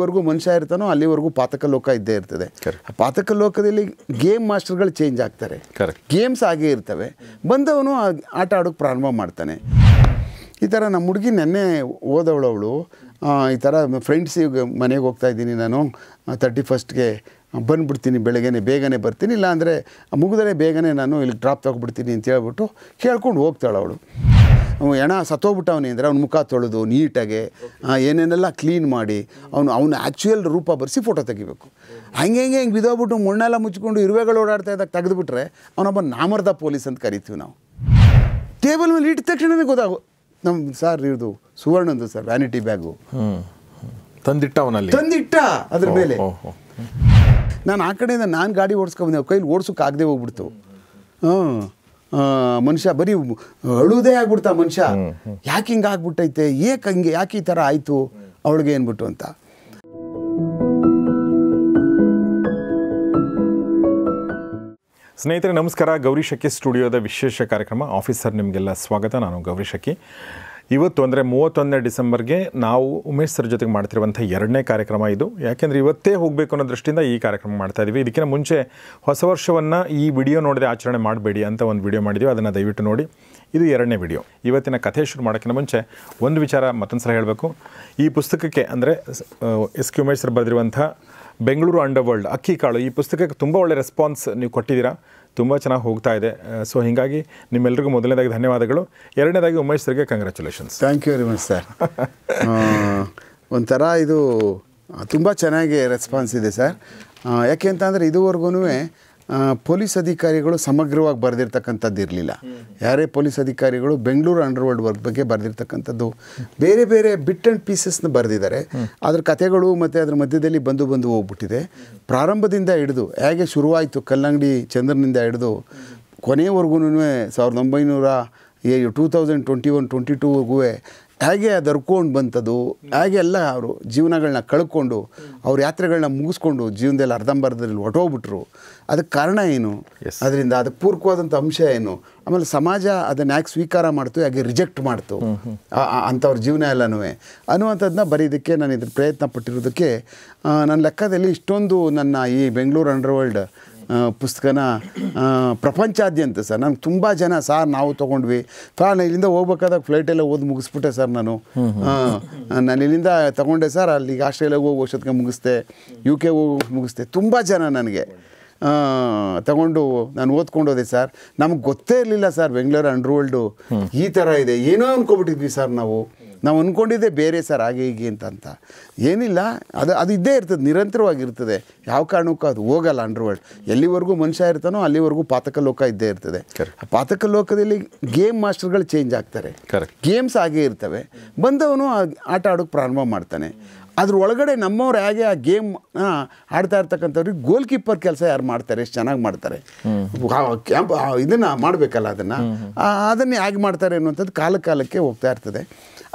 ಎಲ್ಲಿವರೆಗೂ ಮನುಷ್ಯ ಇರ್ತಾನೋ ಅಲ್ಲಿವರೆಗೂ ಪಾತಕ ಲೋಕ ಇದ್ದೇ ಇರ್ತದೆ ಪಾತಕ ಲೋಕದಲ್ಲಿ ಗೇಮ್ ಮಾಸ್ಟರ್ಗಳು ಚೇಂಜ್ ಆಗ್ತಾರೆ ಗೇಮ್ಸ್ ಆಗೇ ಇರ್ತವೆ ಬಂದವನು ಆಟ ಆಡೋಕೆ ಪ್ರಾರಂಭ ಮಾಡ್ತಾನೆ ಈ ಥರ ನಮ್ಮ ಹುಡುಗಿ ನೆನ್ನೆ ಓದವಳವಳು ಈ ಥರ ಫ್ರೆಂಡ್ಸಿಗೆ ಮನೆಗೆ ಹೋಗ್ತಾ ಇದ್ದೀನಿ ನಾನು ತರ್ಟಿ ಫಸ್ಟ್ಗೆ ಬಂದುಬಿಡ್ತೀನಿ ಬೆಳಗ್ಗೆನೆ ಬೇಗನೆ ಬರ್ತೀನಿ ಇಲ್ಲಾಂದರೆ ಮುಗಿದರೆ ಬೇಗನೆ ನಾನು ಇಲ್ಲಿ ಡ್ರಾಪ್ ತೊಗೊಬಿಡ್ತೀನಿ ಅಂತ ಹೇಳ್ಬಿಟ್ಟು ಕೇಳ್ಕೊಂಡು ಹೋಗ್ತಾಳೆ ಅವಳು ಹೆಣ ಸತ್ತೋಗ್ಬಿಟ್ಟವನೇ ಅಂದರೆ ಅವ್ನ ಮುಖ ತೊಳೆದು ನೀಟಾಗೆ ಏನೇನೆಲ್ಲ ಕ್ಲೀನ್ ಮಾಡಿ ಅವನು ಅವನ ಆ್ಯಕ್ಚುಯಲ್ ರೂಪ ಬರೆಸಿ ಫೋಟೋ ತೆಗಿಬೇಕು ಹಂಗೆ ಹಂಗೆ ಹಿಂಗೆ ಬಿದ್ದೋಗ್ಬಿಟ್ಟು ಮಣ್ಣೆಲ್ಲ ಮುಚ್ಕೊಂಡು ಇರುವೆಗಳು ಓಡಾಡ್ತಾ ಇದ್ದಾಗ ತೆಗೆದುಬಿಟ್ರೆ ಅವನೊಬ್ಬ ನಾಮರ್ದ ಪೊಲೀಸ್ ಅಂತ ಕರಿತೀವಿ ನಾವು ಟೇಬಲ್ ಮೇಲೆ ಇಟ್ಟ ತಕ್ಷಣವೇ ಗೊತ್ತಾಗು ನಮ್ಮ ಸರ್ ಇರೋದು ಸುವರ್ಣಂದು ಸರ್ ವ್ಯಾನಿಟಿ ಬ್ಯಾಗು ತಂದಿಟ್ಟ ಅವನಲ್ಲಿ ತಂದಿಟ್ಟ ಅದ್ರ ಮೇಲೆ ನಾನು ಆ ಕಡೆಯಿಂದ ನಾನು ಗಾಡಿ ಓಡಿಸ್ಕೊಂಡ್ಬಂದೆ ಕೈಲಿ ಓಡಿಸೋಕ್ಕಾಗದೆ ಹೋಗ್ಬಿಡ್ತು ಹ್ಞೂ ಮನುಷ್ಯ ಬರೀ ಅಳುವುದೇ ಆಗ್ಬಿಡ್ತಾ ಮನುಷ್ಯ ಯಾಕೆ ಹಿಂಗೆ ಆಗ್ಬಿಟ್ಟೈತೆ ಏಕೆ ಹಂಗೆ ಯಾಕೆ ಈ ಥರ ಆಯಿತು ಅವಳಿಗೆ ಏನ್ಬಿಟ್ಟು ಅಂತ ಸ್ನೇಹಿತರೆ ನಮಸ್ಕಾರ ಗೌರಿ ಶಕ್ಕಿ ಸ್ಟುಡಿಯೋದ ವಿಶೇಷ ಕಾರ್ಯಕ್ರಮ ಆಫೀಸರ್ ನಿಮಗೆಲ್ಲ ಸ್ವಾಗತ ನಾನು ಗೌರಿ ಶಕ್ಕಿ ಇವತ್ತು ಅಂದರೆ ಮೂವತ್ತೊಂದನೇ ಡಿಸೆಂಬರ್ಗೆ ನಾವು ಉಮೇಶ್ ಸರ್ ಜೊತೆಗೆ ಮಾಡ್ತಿರುವಂಥ ಎರಡನೇ ಕಾರ್ಯಕ್ರಮ ಇದು ಯಾಕೆಂದರೆ ಇವತ್ತೇ ಹೋಗಬೇಕು ಅನ್ನೋ ದೃಷ್ಟಿಯಿಂದ ಈ ಕಾರ್ಯಕ್ರಮ ಮಾಡ್ತಾ ಇದ್ದೀವಿ ಇದಕ್ಕಿಂತ ಮುಂಚೆ ಹೊಸ ವರ್ಷವನ್ನು ಈ ವಿಡಿಯೋ ನೋಡಿದ್ರೆ ಆಚರಣೆ ಮಾಡಬೇಡಿ ಅಂತ ಒಂದು ವಿಡಿಯೋ ಮಾಡಿದ್ದೀವಿ ಅದನ್ನು ದಯವಿಟ್ಟು ನೋಡಿ ಇದು ಎರಡನೇ ವಿಡಿಯೋ ಇವತ್ತಿನ ಕಥೆ ಶುರು ಮಾಡೋಕ್ಕಿಂತ ಮುಂಚೆ ಒಂದು ವಿಚಾರ ಮತ್ತೊಂದು ಸಲ ಹೇಳಬೇಕು ಈ ಪುಸ್ತಕಕ್ಕೆ ಅಂದರೆ ಎಸ್ ಕೆ ಉಮೇಶ್ ಸರ್ ಬರೆದಿರುವಂಥ ಬೆಂಗಳೂರು ಅಂಡರ್ ವರ್ಲ್ಡ್ ಅಕ್ಕಿ ಕಾಳು ಈ ಪುಸ್ತಕಕ್ಕೆ ತುಂಬ ಒಳ್ಳೆ ರೆಸ್ಪಾನ್ಸ್ ನೀವು ಕೊಟ್ಟಿದ್ದೀರಾ ತುಂಬ ಚೆನ್ನಾಗಿ ಹೋಗ್ತಾ ಇದೆ ಸೊ ಹೀಗಾಗಿ ನಿಮ್ಮೆಲ್ಲರಿಗೂ ಮೊದಲನೇದಾಗಿ ಧನ್ಯವಾದಗಳು ಎರಡನೇದಾಗಿ ಉಮೇಶ್ ಸರ್ಗೆ congratulations thank you very much sir ಒಂಥರ ಇದು ತುಂಬ ಚೆನ್ನಾಗಿ ರೆಸ್ಪಾನ್ಸ್ ಇದೆ ಸರ್ ಯಾಕೆ ಅಂತಂದರೆ ಇದುವರೆಗೂ ಪೊಲೀಸ್ ಅಧಿಕಾರಿಗಳು ಸಮಗ್ರವಾಗಿ ಬರೆದಿರ್ತಕ್ಕಂಥದ್ದು ಇರಲಿಲ್ಲ ಯಾರೇ ಪೊಲೀಸ್ ಅಧಿಕಾರಿಗಳು ಬೆಂಗಳೂರು ವರ್ಲ್ಡ್ ವರ್ಕ್ ಬಗ್ಗೆ ಬರೆದಿರ್ತಕ್ಕಂಥದ್ದು ಬೇರೆ ಬೇರೆ ಬಿಟ್ ಆ್ಯಂಡ್ ಪೀಸಸ್ನ ಬರೆದಿದ್ದಾರೆ ಅದರ ಕಥೆಗಳು ಮತ್ತು ಅದ್ರ ಮಧ್ಯದಲ್ಲಿ ಬಂದು ಬಂದು ಹೋಗ್ಬಿಟ್ಟಿದೆ ಪ್ರಾರಂಭದಿಂದ ಹಿಡಿದು ಹೇಗೆ ಶುರುವಾಯಿತು ಕಲ್ಲಂಗಡಿ ಚಂದ್ರನಿಂದ ಹಿಡಿದು ಕೊನೆಯವರೆಗೂ ಸಾವಿರದ ಒಂಬೈನೂರ two thousand twenty one twenty ಟೂವರೆಗೂ ಹೇಗೆ ದರ್ಕೊಂಡು ಬಂತದ್ದು ಹೇಗೆ ಎಲ್ಲ ಅವರು ಜೀವನಗಳನ್ನ ಕಳ್ಕೊಂಡು ಅವ್ರ ಯಾತ್ರೆಗಳನ್ನ ಮುಗಿಸ್ಕೊಂಡು ಜೀವನದಲ್ಲಿ ಅರ್ಧಂಬರ್ಧದಲ್ಲಿ ಹೊಟ್ಟೋಗ್ಬಿಟ್ರು ಅದಕ್ಕೆ ಕಾರಣ ಏನು ಅದರಿಂದ ಅದಕ್ಕೆ ಪೂರ್ವವಾದಂಥ ಅಂಶ ಏನು ಆಮೇಲೆ ಸಮಾಜ ಅದನ್ನು ಯಾಕೆ ಸ್ವೀಕಾರ ಮಾಡ್ತು ಯಾಕೆ ರಿಜೆಕ್ಟ್ ಮಾಡ್ತು ಅಂಥವ್ರ ಜೀವನ ಎಲ್ಲನೂ ಅನ್ನುವಂಥದ್ದನ್ನ ಬರೀದಕ್ಕೆ ನಾನು ಇದ್ರ ಪ್ರಯತ್ನ ಪಟ್ಟಿರೋದಕ್ಕೆ ನನ್ನ ಲೆಕ್ಕದಲ್ಲಿ ಇಷ್ಟೊಂದು ನನ್ನ ಈ ಬೆಂಗಳೂರು ಅಂಡರ್ವರ್ಲ್ಡ್ ಪುಸ್ತಕನ ಪ್ರಪಂಚಾದ್ಯಂತ ಸರ್ ನನಗೆ ತುಂಬ ಜನ ಸಾರ್ ನಾವು ತೊಗೊಂಡ್ವಿ ಸರ್ ಇಲ್ಲಿಂದ ಹೋಗ್ಬೇಕಾದಾಗ ಫ್ಲೈಟೆಲ್ಲ ಓದಿ ಮುಗಿಸ್ಬಿಟ್ಟೆ ಸರ್ ನಾನು ನಾನು ಇಲ್ಲಿಂದ ತೊಗೊಂಡೆ ಸರ್ ಅಲ್ಲಿಗೆ ಆಸ್ಟ್ರೇಲಿಯಾಗೆ ಹೋಗಿ ವರ್ಷಕ್ಕೆ ಮುಗಿಸ್ದೆ ಯು ಕೆ ಹೋಗಿ ಮುಗಿಸ್ದೆ ತುಂಬ ಜನ ನನಗೆ ತಗೊಂಡು ನಾನು ಓದ್ಕೊಂಡು ಹೋದೆ ಸರ್ ನಮ್ಗೆ ಗೊತ್ತೇ ಇರಲಿಲ್ಲ ಸರ್ ಬೆಂಗಳೂರು ವರ್ಲ್ಡು ಈ ಥರ ಇದೆ ಏನೋ ಅಂದ್ಕೊಬಿಟ್ಟಿದ್ವಿ ಸರ್ ನಾವು ನಾವು ಅಂದ್ಕೊಂಡಿದ್ದೆ ಬೇರೆ ಸರ್ ಹಾಗೆ ಹೀಗೆ ಅಂತ ಏನಿಲ್ಲ ಅದು ಅದು ಇದ್ದೇ ಇರ್ತದೆ ನಿರಂತರವಾಗಿರ್ತದೆ ಯಾವ ಕಾರಣಕ್ಕೂ ಅದು ಹೋಗಲ್ಲ ಅಂಡರ್ವರ್ಲ್ಡ್ ಎಲ್ಲಿವರೆಗೂ ಮನುಷ್ಯ ಇರ್ತಾನೋ ಅಲ್ಲಿವರೆಗೂ ಪಾತಕ ಲೋಕ ಇದ್ದೇ ಇರ್ತದೆ ಪಾತಕ ಲೋಕದಲ್ಲಿ ಗೇಮ್ ಮಾಸ್ಟರ್ಗಳು ಚೇಂಜ್ ಆಗ್ತಾರೆ ಗೇಮ್ಸ್ ಹಾಗೇ ಇರ್ತವೆ ಬಂದವನು ಆಟ ಆಡೋಕ್ಕೆ ಪ್ರಾರಂಭ ಮಾಡ್ತಾನೆ ಅದ್ರ ಒಳಗಡೆ ನಮ್ಮವ್ರು ಹೇಗೆ ಆ ಗೇಮ್ ಆಡ್ತಾ ಇರ್ತಕ್ಕಂಥವ್ರಿಗೆ ಗೋಲ್ ಕೀಪರ್ ಕೆಲಸ ಯಾರು ಮಾಡ್ತಾರೆ ಎಷ್ಟು ಚೆನ್ನಾಗಿ ಮಾಡ್ತಾರೆ ಇದನ್ನು ಮಾಡಬೇಕಲ್ಲ ಅದನ್ನು ಅದನ್ನೇ ಹೇಗೆ ಮಾಡ್ತಾರೆ ಅನ್ನುವಂಥದ್ದು ಕಾಲ ಕಾಲಕ್ಕೆ ಹೋಗ್ತಾ ಇರ್ತದೆ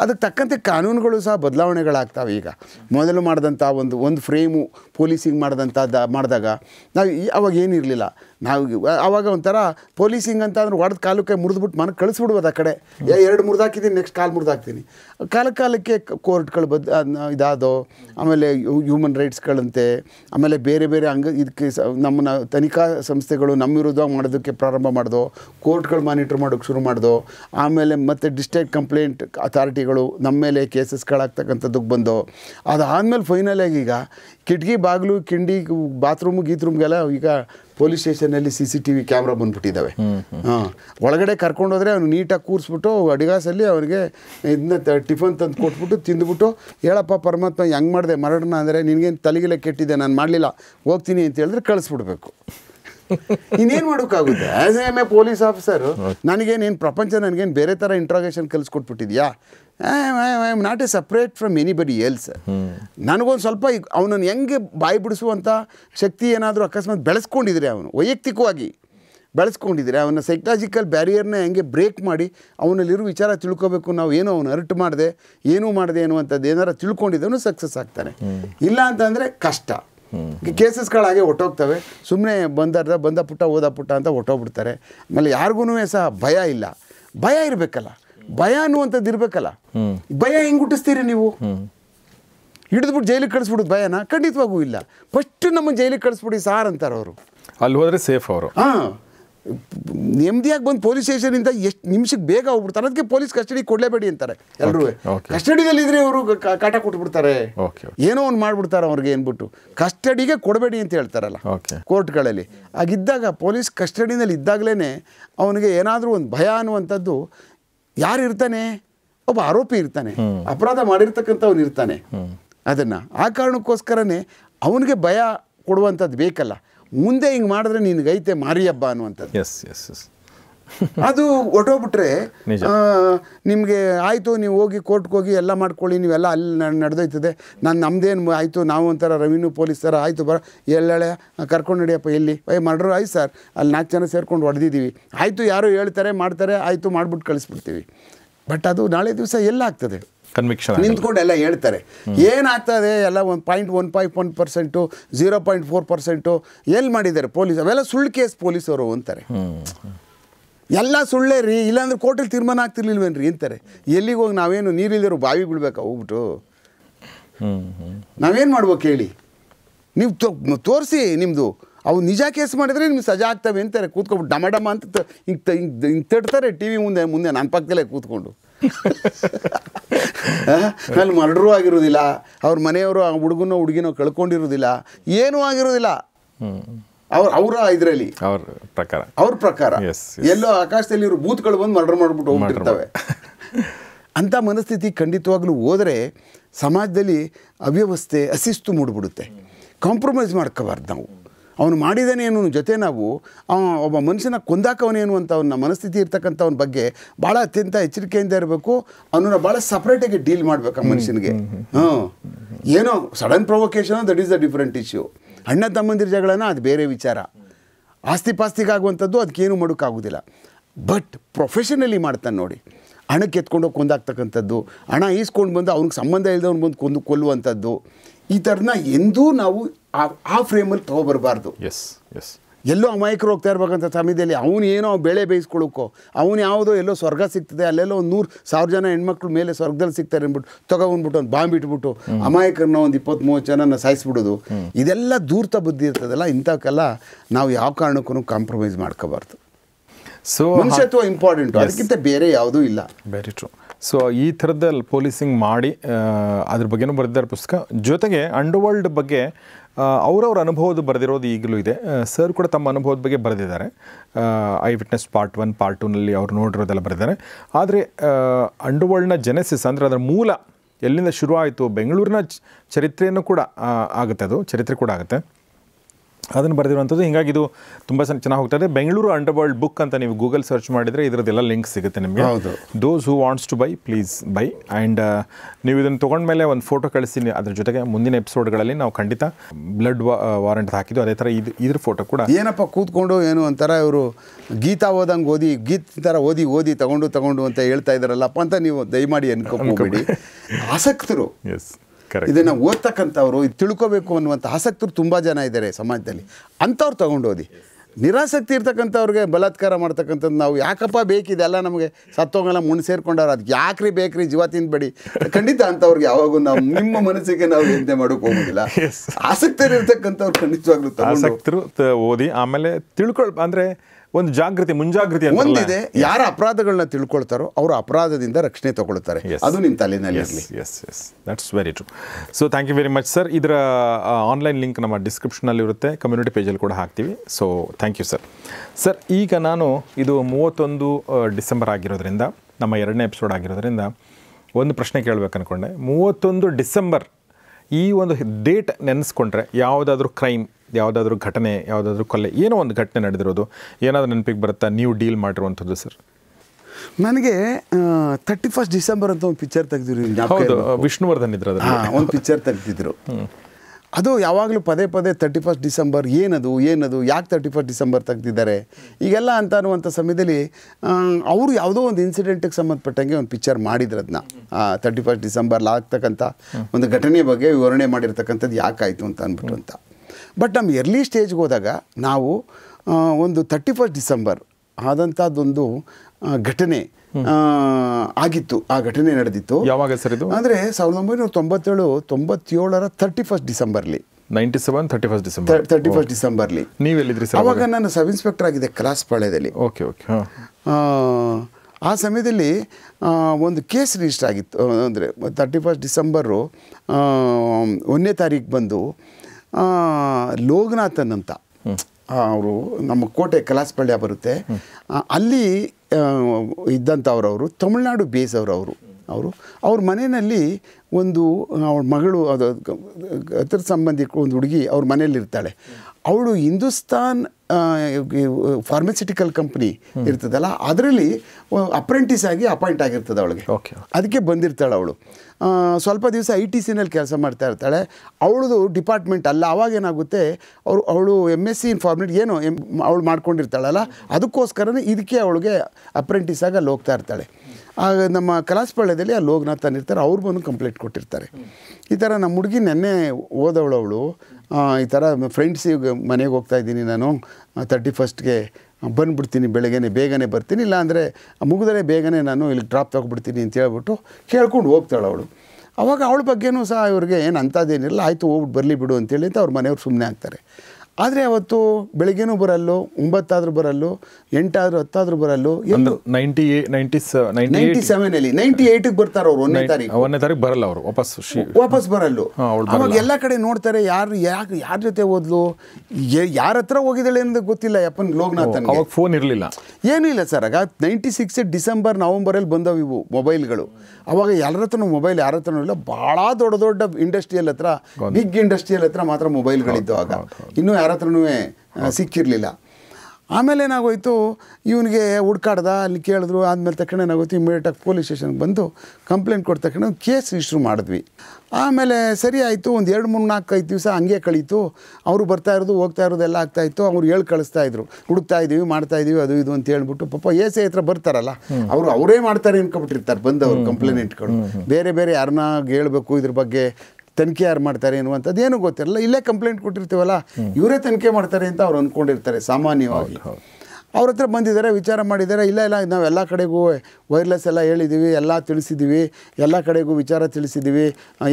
ಅದಕ್ಕೆ ತಕ್ಕಂತೆ ಕಾನೂನುಗಳು ಸಹ ಬದಲಾವಣೆಗಳಾಗ್ತವೆ ಈಗ ಮೊದಲು ಮಾಡಿದಂಥ ಒಂದು ಒಂದು ಫ್ರೇಮು ಪೊಲೀಸಿಂಗ್ ಮಾಡಿದಂಥ ದ ಮಾಡಿದಾಗ ನಾವು ಅವಾಗ ಏನಿರಲಿಲ್ಲ ನಾವು ಆವಾಗ ಒಂಥರ ಪೊಲೀಸಿಂಗ್ ಅಂತ ಅಂದ್ರೆ ಹೊಡೆದ ಕಾಲಕ್ಕೆ ಮುರಿದ್ಬಿಟ್ಟು ಮನೆ ಕಳಿಸ್ಬಿಡ್ಬೋದು ಆ ಕಡೆ ಎರಡು ಮುರಿದಾಕಿದ್ದೀನಿ ನೆಕ್ಸ್ಟ್ ಕಾಲು ಮುರಿದಾಕ್ತೀನಿ ಕಾಲ ಕಾಲಕ್ಕೆ ಕೋರ್ಟ್ಗಳು ಬದ್ ಇದಾದೋ ಆಮೇಲೆ ಹ್ಯೂಮನ್ ರೈಟ್ಸ್ಗಳಂತೆ ಆಮೇಲೆ ಬೇರೆ ಬೇರೆ ಅಂಗ ಇದಕ್ಕೆ ನಮ್ಮನ್ನ ತನಿಖಾ ಸಂಸ್ಥೆಗಳು ನಮ್ಮ ವಿರುದ್ಧ ಮಾಡೋದಕ್ಕೆ ಪ್ರಾರಂಭ ಮಾಡ್ದು ಕೋರ್ಟ್ಗಳು ಮಾನಿಟ್ರ್ ಮಾಡೋಕ್ಕೆ ಶುರು ಮಾಡ್ದು ಆಮೇಲೆ ಮತ್ತು ಡಿಸ್ಟ್ರಿಕ್ಟ್ ಕಂಪ್ಲೇಂಟ್ ಅಥಾರಿಟಿಗಳು ನಮ್ಮ ಮೇಲೆ ಕೇಸಸ್ಗಳಾಗ್ತಕ್ಕಂಥದ್ದಕ್ಕೆ ಬಂದೋ ಅದಾದಮೇಲೆ ಫೈನಲಾಗಿ ಈಗ ಕಿಟಕಿ ಬಾಗಿಲು ಕಿಂಡಿ ಬಾತ್ರೂಮ್ ಗೀತ್ರೂಮ್ಗೆಲ್ಲ ಈಗ ಪೊಲೀಸ್ ಸ್ಟೇಷನಲ್ಲಿ C C T V camera ಬಂದುಬಿಟ್ಟಿದ್ದಾವೆ ಹಾಂ ಒಳಗಡೆ ಕರ್ಕೊಂಡೋದ್ರೆ ಅವ್ನು ನೀಟಾಗಿ ಕೂರಿಸ್ಬಿಟ್ಟು ಅಡಿಗಾಸಲ್ಲಿ ಅವ್ರಿಗೆ ಇದನ್ನ ಟಿಫನ್ ತಂದು ಕೊಟ್ಬಿಟ್ಟು ತಿಂದುಬಿಟ್ಟು ಹೇಳಪ್ಪ ಪರಮಾತ್ಮ ಹೆಂಗೆ ಮಾಡಿದೆ ಮರಡನ ಅಂದರೆ ನಿನಗೇನು ತಲೆಗೆಲೆ ಕೆಟ್ಟಿದೆ ನಾನು ಮಾಡಲಿಲ್ಲ ಹೋಗ್ತೀನಿ ಅಂತ ಹೇಳಿದ್ರೆ ಕಳಿಸ್ಬಿಡ್ಬೇಕು ಇನ್ನೇನು ಮಾಡೋಕ್ಕಾಗುತ್ತೆ as am a police officer ನನಗೇನೇನು ಪ್ರಪಂಚ ನನಗೇನು ಬೇರೆ ಥರ ಇಂಟ್ರಾಗೇಷನ್ ಕಲಿಸ್ಕೊಟ್ಬಿಟ್ಟಿದ್ಯಾ I I am not a separate from anybody else ನನಗೊಂದು ಸ್ವಲ್ಪ ಅವನನ್ನು ಹೆಂಗೆ ಬಾಯಿ ಬಿಡಿಸುವಂಥ ಶಕ್ತಿ ಏನಾದರೂ ಅಕಸ್ಮಾತ್ ಬೆಳೆಸ್ಕೊಂಡಿದ್ರೆ ಅವನು ವೈಯಕ್ತಿಕವಾಗಿ ಬೆಳೆಸ್ಕೊಂಡಿದ್ರೆ ಅವನ ಸೈಕಾಲಜಿಕಲ್ ಬ್ಯಾರಿಯರ್ನ ಹೆಂಗೆ ಬ್ರೇಕ್ ಮಾಡಿ ಅವನಲ್ಲಿರೋ ವಿಚಾರ ತಿಳ್ಕೊಬೇಕು ನಾವು ಏನು ಅವನು ಅರ್ಟ್ ಮಾಡಿದೆ ಏನೂ ಮಾಡಿದೆ ಅನ್ನುವಂಥದ್ದು ಏನಾರು ತಿಳ್ಕೊಂಡಿದ್ದವನು ಸಕ್ಸಸ್ ಆಗ್ತಾನೆ ಇಲ್ಲ ಅಂತಂದರೆ ಕಷ್ಟ ಕೇಸಸ್ಗಳಾಗೆ ಹೊಟ್ಟೋಗ್ತವೆ ಸುಮ್ಮನೆ ಬಂದರ್ದ ಬಂದ ಪುಟ್ಟ ಓದ ಪುಟ್ಟ ಅಂತ ಹೊಟ್ಟೋಗ್ಬಿಡ್ತಾರೆ ಆಮೇಲೆ ಯಾರಿಗೂ ಸಹ ಭಯ ಇಲ್ಲ ಭಯ ಇರಬೇಕಲ್ಲ ಭಯ ಅನ್ನುವಂಥದ್ದು ಇರಬೇಕಲ್ಲ ಭಯ ಹೆಂಗೆ ಹುಟ್ಟಿಸ್ತೀರಿ ನೀವು ಹಿಡಿದ್ಬಿಟ್ಟು ಜೈಲಿಗೆ ಕಳಿಸ್ಬಿಡೋದು ಭಯನ ಖಂಡಿತವಾಗೂ ಇಲ್ಲ ಫಸ್ಟ್ ನಮ್ಮ ಜೈಲಿಗೆ ಕಳಿಸ್ಬಿಡಿ ಸಾರ್ ಅಂತಾರೆ ಅವರು ಅಲ್ಲಿ ಹೋದರೆ ಸೇಫ್ ಅವರು ಹಾಂ ನೆಮ್ಮದಿಯಾಗಿ ಬಂದು ಪೊಲೀಸ್ ಸ್ಟೇಷನಿಂದ ಎಷ್ಟು ನಿಮಿಷಕ್ಕೆ ಬೇಗ ಹೋಗ್ಬಿಡ್ತಾರೆ ಅದಕ್ಕೆ ಪೊಲೀಸ್ ಕಸ್ಟಡಿ ಕೊಡಲೇಬೇಡಿ ಅಂತಾರೆ ಎಲ್ಲರೂ ಕಸ್ಟಡಿದಲ್ಲಿದ್ದರೆ ಇದ್ರೆ ಅವರು ಕಾಟ ಕೊಟ್ಬಿಡ್ತಾರೆ ಏನೋ ಒಂದು ಮಾಡ್ಬಿಡ್ತಾರೆ ಅವ್ರಿಗೆ ಏನ್ಬಿಟ್ಟು ಕಸ್ಟಡಿಗೆ ಕೊಡಬೇಡಿ ಅಂತ ಹೇಳ್ತಾರಲ್ಲ ಕೋರ್ಟ್ಗಳಲ್ಲಿ ಹಾಗಿದ್ದಾಗ ಪೊಲೀಸ್ ಕಸ್ಟಡಿನಲ್ಲಿ ಇದ್ದಾಗಲೇ ಅವನಿಗೆ ಏನಾದರೂ ಒಂದು ಭಯ ಅನ್ನುವಂಥದ್ದು ಯಾರು ಇರ್ತಾನೆ ಒಬ್ಬ ಆರೋಪಿ ಇರ್ತಾನೆ ಅಪರಾಧ ಮಾಡಿರ್ತಕ್ಕಂಥವ್ನು ಇರ್ತಾನೆ ಅದನ್ನು ಆ ಕಾರಣಕ್ಕೋಸ್ಕರನೇ ಅವನಿಗೆ ಭಯ ಕೊಡುವಂಥದ್ದು ಬೇಕಲ್ಲ ಮುಂದೆ ಹಿಂಗೆ ಮಾಡಿದ್ರೆ ನಿನಗೈತೆ ಮಾರಿ ಹಬ್ಬ ಅನ್ನುವಂಥದ್ದು ಎಸ್ ಎಸ್ ಎಸ್ ಅದು ಒಟ್ಟೋಗ್ಬಿಟ್ರೆ ನಿಮಗೆ ಆಯಿತು ನೀವು ಹೋಗಿ ಕೋರ್ಟ್ಗೆ ಹೋಗಿ ಎಲ್ಲ ಮಾಡ್ಕೊಳ್ಳಿ ನೀವೆಲ್ಲ ಅಲ್ಲಿ ನಡೆದೋಯ್ತದೆ ನಾನು ನಮ್ಮದೇನು ಆಯಿತು ನಾವು ಒಂಥರ ರೆವಿನ್ಯೂ ಪೊಲೀಸ್ ಥರ ಆಯಿತು ಬರ ಎಲ್ಲಳೆ ಕರ್ಕೊಂಡು ನಡಿಯಪ್ಪ ಎಲ್ಲಿ ಅಯ್ಯ ಮಾಡ್ರು ಆಯ್ತು ಸರ್ ಅಲ್ಲಿ ನಾಲ್ಕು ಜನ ಸೇರ್ಕೊಂಡು ಹೊಡೆದಿದ್ದೀವಿ ಆಯಿತು ಯಾರು ಹೇಳ್ತಾರೆ ಮಾಡ್ತಾರೆ ಆಯಿತು ಮಾಡ್ಬಿಟ್ಟು ಕಳಿಸ್ಬಿಡ್ತೀವಿ ಬಟ್ ಅದು ನಾಳೆ ದಿವಸ ಎಲ್ಲ ಆಗ್ತದೆ ಕನ್ವಿಕ್ಷನ್ ನಿಂತ್ಕೊಂಡು ಎಲ್ಲ ಹೇಳ್ತಾರೆ ಏನಾಗ್ತದೆ ಎಲ್ಲ ಒಂದು point one point one percent zero point four percent ಎಲ್ಲಿ ಮಾಡಿದ್ದಾರೆ ಪೊಲೀಸ್ ಅವೆಲ್ಲ ಸುಳ್ಳು ಕೇಸ್ ಪೊಲೀಸವರು ಅಂತಾರೆ ಎಲ್ಲ ಸುಳ್ಳೇ ರೀ ಇಲ್ಲಾಂದ್ರೆ ಕೋರ್ಟಲ್ಲಿ ತೀರ್ಮಾನ ಆಗ್ತಿರ್ಲಿಲ್ವೇನು ರೀ ಅಂತಾರೆ ಎಲ್ಲಿಗೆ ಹೋಗಿ ನಾವೇನು ನೀರಿಲ್ದಿರೋ ಬಾವಿ ಬಿಡ್ಬೇಕಾ ಹೋಗ್ಬಿಟ್ಟು ನಾವೇನು ಮಾಡ್ಬೇಕು ಹೇಳಿ ನೀವು ತೋರಿಸಿ ನಿಮ್ಮದು ಅವು ನಿಜ ಕೇಸ್ ಮಾಡಿದರೆ ನಿಮ್ಗೆ ಸಜಾ ಆಗ್ತವೆ ಅಂತಾರೆ ಕೂತ್ಕೊಬಿಟ್ಟು ಡಮ ಡಮ ಅಂತ ಹಿಂಗೆ ಹಿಂಗೆ ಹಿಂಗೆ ತಡ್ತಾರೆ ಟಿ ವಿ ಮುಂದೆ ಮುಂದೆ ನನ್ನ ಪಕ್ಕದಲ್ಲೇ ಕೂತ್ಕೊಂಡು ನಾನು ಮರ್ಡ್ರೂ ಆಗಿರೋದಿಲ್ಲ ಅವ್ರ ಮನೆಯವರು ಆ ಹುಡುಗನೋ ಹುಡುಗಿನೋ ಕಳ್ಕೊಂಡಿರೋದಿಲ್ಲ ಏನೂ ಆಗಿರೋದಿಲ್ಲ ಅವ್ರ ಅವರ ಇದರಲ್ಲಿ ಅವ್ರ ಪ್ರಕಾರ ಅವ್ರ ಪ್ರಕಾರ ಎಲ್ಲೋ ಆಕಾಶದಲ್ಲಿ ಇವರು ಬೂತ್ಗಳು ಬಂದು ಮರ್ಡರ್ ಮಾಡಿಬಿಟ್ಟು ಹೋಗ್ಬಿಟ್ಟಿರ್ತವೆ ಅಂಥ ಮನಸ್ಥಿತಿ ಖಂಡಿತವಾಗ್ಲೂ ಹೋದರೆ ಸಮಾಜದಲ್ಲಿ ಅವ್ಯವಸ್ಥೆ ಅಸಿಸ್ತು ಮೂಡಿಬಿಡುತ್ತೆ ಕಾಂಪ್ರಮೈಸ್ ಮಾಡ್ಕೋಬಾರ್ದು ನಾವು ಅವನು ಏನು ಜೊತೆ ನಾವು ಒಬ್ಬ ಮನುಷ್ಯನ ಕೊಂದಾಕವನೇನು ಅಂತ ಅವನ ಮನಸ್ಥಿತಿ ಇರ್ತಕ್ಕಂಥವ್ನ ಬಗ್ಗೆ ಭಾಳ ಅತ್ಯಂತ ಎಚ್ಚರಿಕೆಯಿಂದ ಇರಬೇಕು ಅವನನ್ನ ಭಾಳ ಸಪ್ರೇಟಾಗಿ ಡೀಲ್ ಮಾಡಬೇಕು ಆ ಮನುಷ್ಯನಿಗೆ ಹ್ಞೂ ಏನೋ sudden provocation that is the different issue ಅಣ್ಣ ತಮ್ಮಂದಿರ ಜಗಳನ ಅದು ಬೇರೆ ವಿಚಾರ ಆಸ್ತಿ ಪಾಸ್ತಿಗಾಗುವಂಥದ್ದು ಅದಕ್ಕೇನು ಮಾಡೋಕ್ಕಾಗೋದಿಲ್ಲ ಬಟ್ ಪ್ರೊಫೆಷನಲಿ ಮಾಡ್ತಾನೆ ನೋಡಿ ಹಣಕ್ಕೆ ಎತ್ಕೊಂಡು ಕೊಂದಾಗ್ತಕ್ಕಂಥದ್ದು ಹಣ ಈಸ್ಕೊಂಡು ಬಂದು ಅವ್ನಿಗೆ ಸಂಬಂಧ ಇಲ್ಲದವ್ನು ಬಂದು ಕೊಂದು ಕೊಲ್ಲುವಂಥದ್ದು ಈ ಥರನ ಎಂದೂ ನಾವು ಆ ಆ ಫ್ರೇಮಲ್ಲಿ ತೊಗೊಬರಬಾರ್ದು ಎಸ್ ಎಸ್ ಎಲ್ಲೋ ಅಮಾಯಕರು ಹೋಗ್ತಾ ಇರ್ಬೇಕಂತ ಸಮಯದಲ್ಲಿ ಅವನು ಏನೋ ಬೆಳೆ ಬೇಯಿಸ್ಕೊಳಕೋ ಅವನು ಯಾವುದೋ ಎಲ್ಲೋ ಸ್ವರ್ಗ ಸಿಗ್ತದೆ ಅಲ್ಲೆಲ್ಲೋ ಒಂದು ನೂರು ಸಾವಿರ ಜನ ಹೆಣ್ಮಕ್ಳು ಮೇಲೆ ಸ್ವರ್ಗದಲ್ಲಿ ಸಿಗ್ತಾರೆ ಅಂದ್ಬಿಟ್ಟು ತಗೊಬಂದ್ಬಿಟ್ಟು ಒಂದು ಬಾಂಬ್ ಇಟ್ಬಿಟ್ಟು ಅಮಾಯಕರನ್ನ ಒಂದು ಇಪ್ಪತ್ತು ಮೂವತ್ತು ಜನನ ಸಾಯಿಸ್ಬಿಡೋದು ಇದೆಲ್ಲ ದೂರ್ತ ಬುದ್ಧಿ ಇರ್ತದಲ್ಲ ಇಂಥಕ್ಕೆಲ್ಲ ನಾವು ಯಾವ ಕಾರಣಕ್ಕೂ ಕಾಂಪ್ರಮೈಸ್ ಮಾಡ್ಕೋಬಾರ್ದು ಸೊ ಮನುಷ್ಯತ್ವ ಇಂಪಾರ್ಟೆಂಟು ಅದಕ್ಕಿಂತ ಬೇರೆ ಯಾವುದೂ ಇಲ್ಲ ವೆರಿ ಟ್ರೂ ಸೊ ಈ ಥರದಲ್ಲಿ ಪೊಲೀಸಿಂಗ್ ಮಾಡಿ ಅದ್ರ ಬಗ್ಗೆನೂ ಬರೆದಿದ್ದಾರೆ ಪುಸ್ತಕ ಜೊತೆಗೆ ಅಂಡರ್ವರ್ಲ್ಡ್ ಬಗ್ಗೆ ಅವರವ್ರ ಅನುಭವದ ಬರೆದಿರೋದು ಈಗಲೂ ಇದೆ ಸರ್ ಕೂಡ ತಮ್ಮ ಅನುಭವದ ಬಗ್ಗೆ ಬರೆದಿದ್ದಾರೆ eyewitness part one part ಟೂನಲ್ಲಿ ಅವ್ರು ನೋಡಿರೋದೆಲ್ಲ ಬರೆದಿದ್ದಾರೆ ಆದರೆ ಅಂಡರ್ವರ್ಲ್ಡ್ನ ಜೆನೆಸಿಸ್ ಅಂದರೆ ಅದರ ಮೂಲ ಎಲ್ಲಿಂದ ಶುರುವಾಯಿತು ಬೆಂಗಳೂರಿನ ಚರಿತ್ರೆಯನ್ನು ಕೂಡ ಆಗುತ್ತೆ ಅದು ಚರಿತ್ರೆ ಕೂಡ ಆಗುತ್ತೆ ಅದನ್ನು ಬರೆದಿರುವಂಥದ್ದು ಹೀಗಾಗಿ ಇದು ತುಂಬ ಚೆನ್ನಾಗಿ ಹೋಗ್ತಾ ಇದೆ ಬೆಂಗಳೂರು ಅಂಡರ್ ವರ್ಲ್ಡ್ ಬುಕ್ ಅಂತ ನೀವು ಗೂಗಲ್ ಸರ್ಚ್ ಮಾಡಿದರೆ ಇದರದ್ದೆಲ್ಲ ಲಿಂಕ್ ಸಿಗುತ್ತೆ ನಿಮಗೆ those who wants to buy please buy and ನೀವು ಇದನ್ನು ತೊಗೊಂಡ್ಮೇಲೆ ಒಂದು ಫೋಟೋ ಕಳಿಸಿ ಅದ್ರ ಜೊತೆಗೆ ಮುಂದಿನ ಎಪಿಸೋಡ್ಗಳಲ್ಲಿ ನಾವು ಖಂಡಿತ ಬ್ಲಡ್ ವಾರಂಟ್ uh, ಹಾಕಿದ್ದು ಅದೇ ಥರ ಇದು ಇದ್ರ ಫೋಟೋ ಕೂಡ ಏನಪ್ಪ ಕೂತ್ಕೊಂಡು ಏನು ಒಂಥರ ಇವರು ಗೀತಾ ಓದಂಗೆ ಓದಿ ಗೀತ್ ಥರ ಓದಿ ಓದಿ ತಗೊಂಡು ತಗೊಂಡು ಅಂತ ಹೇಳ್ತಾ ಇದ್ದಾರಲ್ಲಪ್ಪ ಅಂತ ನೀವು ದಯಮಾಡಿ ಅನ್ಕೊಂಡು ಆಸಕ್ತರು ಎಸ್ ಇದನ್ನು ಓದ್ತಕ್ಕಂಥವ್ರು ತಿಳ್ಕೋಬೇಕು ಅನ್ನುವಂಥ ಆಸಕ್ತರು ತುಂಬ ಜನ ಇದ್ದಾರೆ ಸಮಾಜದಲ್ಲಿ ಅಂಥವ್ರು ತೊಗೊಂಡೋದಿ ನಿರಾಸಕ್ತಿ ಇರ್ತಕ್ಕಂಥವ್ರಿಗೆ ಬಲಾತ್ಕಾರ ಮಾಡ್ತಕ್ಕಂಥದ್ದು ನಾವು ಯಾಕಪ್ಪ ಬೇಕಿದೆ ಅಲ್ಲ ನಮಗೆ ಸತ್ತೋಗಲ್ಲ ಮುಣ್ ಸೇರ್ಕೊಂಡವ್ರು ಅದಕ್ಕೆ ಯಾಕ್ರಿ ಬೇಕ್ರಿ ಜೀವ ತಿನ್ಬೇಡಿ ಖಂಡಿತ ಅಂಥವ್ರಿಗೆ ಯಾವಾಗೂ ನಾವು ನಿಮ್ಮ ಮನಸ್ಸಿಗೆ ನಾವು ಚಿಂತೆ ಮಾಡೋಕೆ ಹೋಗೋದಿಲ್ಲ ಆಸಕ್ತರಿರ್ತಕ್ಕಂಥವ್ರು ಖಂಡಿತವಾಗ್ಲೂ ಆಸಕ್ತರು ಓದಿ ಆಮೇಲೆ ತಿಳ್ಕೊಳ್ ಅಂದರೆ ಒಂದು ಜಾಗೃತಿ ಮುಂಜಾಗೃತಿ ಒಂದಿದೆ ಯಾರ ಅಪರಾಧಗಳನ್ನ ತಿಳ್ಕೊಳ್ತಾರೋ ಅವರ ಅಪರಾಧದಿಂದ ರಕ್ಷಣೆ ತಗೊಳ್ತಾರೆ ಅದು ನಿಮ್ಮ ತಲೆನಲ್ಲಿ yes yes that's very true so thank you very much sir ಇದರ ಆನ್ಲೈನ್ ಲಿಂಕ್ ನಮ್ಮ ಡಿಸ್ಕ್ರಿಪ್ಷನಲ್ಲಿ ಇರುತ್ತೆ ಕಮ್ಯುನಿಟಿ ಪೇಜಲ್ಲಿ ಕೂಡ ಹಾಕ್ತೀವಿ so thank you sir sir ಈಗ ನಾನು ಇದು ಮೂವತ್ತೊಂದು ಡಿಸೆಂಬರ್ ಆಗಿರೋದ್ರಿಂದ ನಮ್ಮ ಎರಡನೇ ಎಪಿಸೋಡ್ ಆಗಿರೋದ್ರಿಂದ ಒಂದು ಪ್ರಶ್ನೆ ಕೇಳಬೇಕು ಅಂದ್ಕೊಂಡೆ ಮೂವತ್ತೊಂದು ಡಿಸೆಂಬರ್ ಈ ಒಂದು ಡೇಟ್ ನೆನೆಸ್ಕೊಂಡ್ರೆ ಯಾವುದಾದ್ರೂ ಕ್ರೈಮ್ ಯಾವುದಾದ್ರೂ ಘಟನೆ ಯಾವುದಾದ್ರೂ ಕೊಲೆ ಏನೋ ಒಂದು ಘಟನೆ ನಡೆದಿರೋದು ಏನಾದರೂ ನೆನಪಿಗೆ ಬರುತ್ತಾ ನೀವು ಡೀಲ್ ಮಾಡಿರುವಂಥದ್ದು ಸರ್ ನನಗೆ ತರ್ಟಿ ಫಸ್ಟ್ ಡಿಸೆಂಬರ್ ಅಂತ ಒಂದು ಪಿಕ್ಚರ್ ತೆಗೆದಿರಿ ವಿಷ್ಣುವರ್ಧನ್ ಇದ್ರೆ ಒಂದು ಪಿಕ್ಚರ್ ತೆಗ್ದಿದ್ರು ಅದು ಯಾವಾಗಲೂ ಪದೇ ಪದೇ ತರ್ಟಿ ಫಸ್ಟ್ ಡಿಸೆಂಬರ್ ಏನದು ಏನದು ಯಾಕೆ ತರ್ಟಿ ಫಸ್ಟ್ ಡಿಸೆಂಬರ್ ತೆಗ್ದಿದ್ದಾರೆ ಈಗೆಲ್ಲ ಅಂತ ಅನ್ನುವಂಥ ಸಮಯದಲ್ಲಿ ಅವರು ಯಾವುದೋ ಒಂದು ಇನ್ಸಿಡೆಂಟಿಗೆ ಸಂಬಂಧಪಟ್ಟಂಗೆ ಒಂದು ಪಿಕ್ಚರ್ ಮಾಡಿದ್ರು ಅದನ್ನ ತರ್ಟಿ ಫಸ್ಟ್ ಡಿಸೆಂಬರ್ಲಿ ಆಗ್ತಕ್ಕಂಥ ಒಂದು ಘಟನೆ ಬಗ್ಗೆ ವಿವರಣೆ ಮಾಡಿರ್ತಕ್ಕಂಥದ್ದು ಯಾಕಾಯಿತು ಅಂತ ಅಂದ್ಬಿಟ್ಟು ಅಂತ ಬಟ್ ನಮ್ಮ ಎರ್ಲಿ ಸ್ಟೇಜ್ಗೆ ಹೋದಾಗ ನಾವು ಒಂದು ತರ್ಟಿ ಫಸ್ಟ್ ಡಿಸೆಂಬರ್ ಆದಂಥದ್ದೊಂದು ಘಟನೆ ಆಗಿತ್ತು ಆ ಘಟನೆ ನಡೆದಿತ್ತು ಯಾವಾಗ ಸರ್ ಅಂದರೆ ಸಾವಿರದ ಒಂಬೈನೂರ ತೊಂಬತ್ತೇಳು ತೊಂಬತ್ತೇಳರ ತರ್ಟಿ ಫಸ್ಟ್ ಡಿಸೆಂಬರ್ಲಿ ninety seven thirty first December thirty first ಡಿಸೆಂಬರ್ಲಿ ಸರ್ ಅವಾಗ ನಾನು ಸಬ್ ಇನ್ಸ್ಪೆಕ್ಟರ್ ಆಗಿದೆ ಕ್ರಾಸ್ ಪಾಳ್ಯದಲ್ಲಿ ಓಕೆ ಓಕೆ ಆ ಸಮಯದಲ್ಲಿ ಒಂದು ಕೇಸ್ ರಿಜಿಸ್ಟರ್ ಆಗಿತ್ತು ಅಂದರೆ ತರ್ಟಿ ಫಸ್ಟ್ ಡಿಸೆಂಬರು ಒಂದನೇ ತಾರೀಕು ಬಂದು ಲೋಗನಾಥನ್ ಅಂತ ಅವರು ನಮ್ಮ ಕೋಟೆ ಕಲಾಸ್ಪಳ್ಯ ಬರುತ್ತೆ ಅಲ್ಲಿ ಇದ್ದಂಥವ್ರವರು ಅವರು ತಮಿಳ್ನಾಡು ಬೇಸವ್ರು ಅವರು ಅವರು ಅವ್ರ ಮನೆಯಲ್ಲಿ ಒಂದು ಅವ್ರ ಮಗಳು ಅದು ಹತ್ರ ಸಂಬಂಧಿಕ ಒಂದು ಹುಡುಗಿ ಅವ್ರ ಮನೆಯಲ್ಲಿರ್ತಾಳೆ ಅವಳು ಹಿಂದೂಸ್ತಾನ್ ಫಾರ್ಮಸ್ಯುಟಿಕಲ್ ಕಂಪ್ನಿ ಇರ್ತದಲ್ಲ ಅದರಲ್ಲಿ ಅಪ್ರೆಂಟಿಸ್ ಆಗಿ ಅಪಾಯಿಂಟ್ ಆಗಿರ್ತದೆ ಅವಳಿಗೆ ಅದಕ್ಕೆ ಬಂದಿರ್ತಾಳೆ ಅವಳು ಸ್ವಲ್ಪ ದಿವಸ ಐ ಟಿ ಸಿನಲ್ಲಿ ಕೆಲಸ ಮಾಡ್ತಾ ಇರ್ತಾಳೆ ಅವಳದು ಡಿಪಾರ್ಟ್ಮೆಂಟ್ ಅಲ್ಲ ಅವಾಗೇನಾಗುತ್ತೆ ಅವರು ಅವಳು ಎಮ್ ಎಸ್ ಸಿ ಇನ್ ಏನು ಎಮ್ ಅವಳು ಮಾಡ್ಕೊಂಡಿರ್ತಾಳಲ್ಲ ಅದಕ್ಕೋಸ್ಕರನೇ ಇದಕ್ಕೆ ಅವಳಿಗೆ ಅಪ್ರೆಂಟಿಸ್ ಆಗಿ ಅಲ್ಲಿ ಹೋಗ್ತಾ ಇರ್ತಾಳೆ ಆಗ ನಮ್ಮ ಕಲಾಸ್ಪಳ್ಳದಲ್ಲಿ ಅಲ್ಲಿ ಹೋಗ್ನ ತಂದಿರ್ತಾರೆ ಅವ್ರು ಬಂದು ಕಂಪ್ಲೇಂಟ್ ಕೊಟ್ಟಿರ್ತಾರೆ ಈ ಥರ ನಮ್ಮ ಹುಡುಗಿ ನೆನ್ನೆ ಓದವಳು ಈ ಥರ ಫ್ರೆಂಡ್ಸಿಗೆ ಮನೆಗೆ ಹೋಗ್ತಾ ಇದ್ದೀನಿ ನಾನು ತರ್ಟಿ ಫಸ್ಟ್ಗೆ ಬಂದುಬಿಡ್ತೀನಿ ಬೆಳಗ್ಗೆ ಬೇಗನೆ ಬರ್ತೀನಿ ಇಲ್ಲಾಂದರೆ ಮುಗಿದ್ರೆ ಬೇಗನೆ ನಾನು ಇಲ್ಲಿ ಡ್ರಾಪ್ ತೊಗೊಬಿಡ್ತೀನಿ ಅಂತ ಹೇಳ್ಬಿಟ್ಟು ಕೇಳ್ಕೊಂಡು ಹೋಗ್ತಾಳೆ ಅವಳು ಅವಾಗ ಅವಳ ಬಗ್ಗೆನೂ ಸಹ ಇವ್ರಿಗೆ ಏನು ಅಂಥದ್ದೇನಿಲ್ಲ ಆಯಿತು ಹೋಗ್ಬಿಟ್ಟು ಬರಲಿ ಬಿಡು ಅಂತೇಳಿ ಅಂತ ಅವ್ರ ಮನೆಯವ್ರು ಸುಮ್ಮನೆ ಆಗ್ತಾರೆ ಆದರೆ ಅವತ್ತು ಬೆಳಿಗ್ಗೆನೂ ಬರಲ್ಲೋ ಒಂಬತ್ತಾದರೂ ಬರಲ್ಲೋ ಎಂಟಾದರೂ ಹತ್ತಾದರೂ ಬರಲ್ಲೋ ನೈಂಟಿ ನೈಂಟಿ ನೈಂಟಿ ಬರ್ತಾರೆ ಅವರು ಒಂದನೇ ತಾರೀಕು ಒಂದನೇ ತಾರೀಕು ಬರಲ್ಲ ಅವರು ವಾಪಸ್ ವಾಪಸ್ ಬರಲ್ಲೋ ಅವಾಗ ಎಲ್ಲ ಕಡೆ ನೋಡ್ತಾರೆ ಯಾರು ಯಾಕೆ ಯಾರ ಜೊತೆ ಹೋದ್ಲು ಯಾರ ಹತ್ರ ಹೋಗಿದ್ದಾಳೆ ಅನ್ನೋದು ಗೊತ್ತಿಲ್ಲ ಯಪ್ಪನ್ ಲೋಕನಾಥ್ ಅವಾಗ ಫೋನ್ ಇರಲಿಲ್ಲ ಏನೂ ಇಲ್ಲ ಸರ್ ಆಗ ನೈಂಟಿ ಸಿಕ್ಸ್ ಡಿಸೆಂಬರ್ ನವಂಬರಲ್ಲಿ ಬಂದವು ಇವು ಮೊಬೈಲ್ಗಳು ಅವಾಗ ಎಲ್ಲರ ಹತ್ರನೂ ಮೊಬೈಲ್ ಯಾರ ಹತ್ರನೂ ಇಲ್ಲ ಭಾಳ ದೊಡ್ಡ ದೊಡ್ಡ ಇಂಡಸ್ಟ್ರಿಯಲ್ ಹತ್ರ ಬಿಗ್ ಇಂಡಸ್ಟ್ರಿಯಲ್ ಹತ್ರ ಮಾತ್ರ ಮೊಬೈಲ್ಗಳಿದ್ದು ಆಗ ಇನ್ನೂ ಯಾರ ಹತ್ರನೂ ಸಿಕ್ಕಿರಲಿಲ್ಲ ಆಮೇಲೆ ಏನಾಗೋಯ್ತು ಇವನಿಗೆ ಹುಡ್ಕಾಡ್ದ ಅಲ್ಲಿ ಕೇಳಿದ್ರು ಆದಮೇಲೆ ತಕ್ಷಣ ಏನಾಗೋಯ್ತು ಇಮಿಡಿಯೇಟಾಗಿ ಪೊಲೀಸ್ ಸ್ಟೇಷನ್ಗೆ ಬಂದು ಕಂಪ್ಲೇಂಟ್ ಕೊಟ್ಟ ತಕ್ಷಣ ಕೇಸ್ ರಿಜಿಸ್ಟ್ರ್ ಮಾಡಿದ್ವಿ ಆಮೇಲೆ ಸರಿ ಆಯಿತು ಒಂದು ಎರಡು ಮೂರು ನಾಲ್ಕೈದು ದಿವಸ ಹಂಗೆ ಕಳೀತು ಅವರು ಬರ್ತಾ ಇರೋದು ಹೋಗ್ತಾ ಇರೋದು ಎಲ್ಲ ಆಗ್ತಾಯಿತ್ತು ಅವ್ರು ಹೇಳಿ ಕಳಿಸ್ತಾಯಿದ್ರು ಹುಡುಕ್ತಾ ಇದ್ದೀವಿ ಮಾಡ್ತಾ ಇದ್ದೀವಿ ಅದು ಇದು ಅಂತ ಹೇಳ್ಬಿಟ್ಟು ಪಾಪ ಎ ಸಿ ಹತ್ರ ಬರ್ತಾರಲ್ಲ ಅವರು ಅವರೇ ಮಾಡ್ತಾರೆ ಅನ್ಕೊಬಿಟ್ಟಿರ್ತಾರೆ ಬಂದವರು ಇಟ್ಕೊಂಡು ಬೇರೆ ಬೇರೆ ಯಾರನ್ನ ಹೇಳಬೇಕು ಇದ್ರ ಬಗ್ಗೆ ತನಿಖೆ ಯಾರು ಮಾಡ್ತಾರೆ ಅನ್ನುವಂಥದ್ದು ಏನೂ ಗೊತ್ತಿರಲ್ಲ ಇಲ್ಲೇ ಕಂಪ್ಲೇಂಟ್ ಕೊಟ್ಟಿರ್ತೀವಲ್ಲ ಇವರೇ ತನಿಖೆ ಮಾಡ್ತಾರೆ ಅಂತ ಅವ್ರು ಅಂದ್ಕೊಂಡಿರ್ತಾರೆ ಸಾಮಾನ್ಯವಾಗಿ ಅವ್ರ ಹತ್ರ ಬಂದಿದ್ದಾರೆ ವಿಚಾರ ಮಾಡಿದ್ದಾರೆ ಇಲ್ಲ ಇಲ್ಲ ನಾವು ಎಲ್ಲ ಕಡೆಗೂ ವೈರ್ಲೆಸ್ ಎಲ್ಲ ಹೇಳಿದ್ದೀವಿ ಎಲ್ಲ ತಿಳಿಸಿದ್ದೀವಿ ಎಲ್ಲ ಕಡೆಗೂ ವಿಚಾರ ತಿಳಿಸಿದ್ದೀವಿ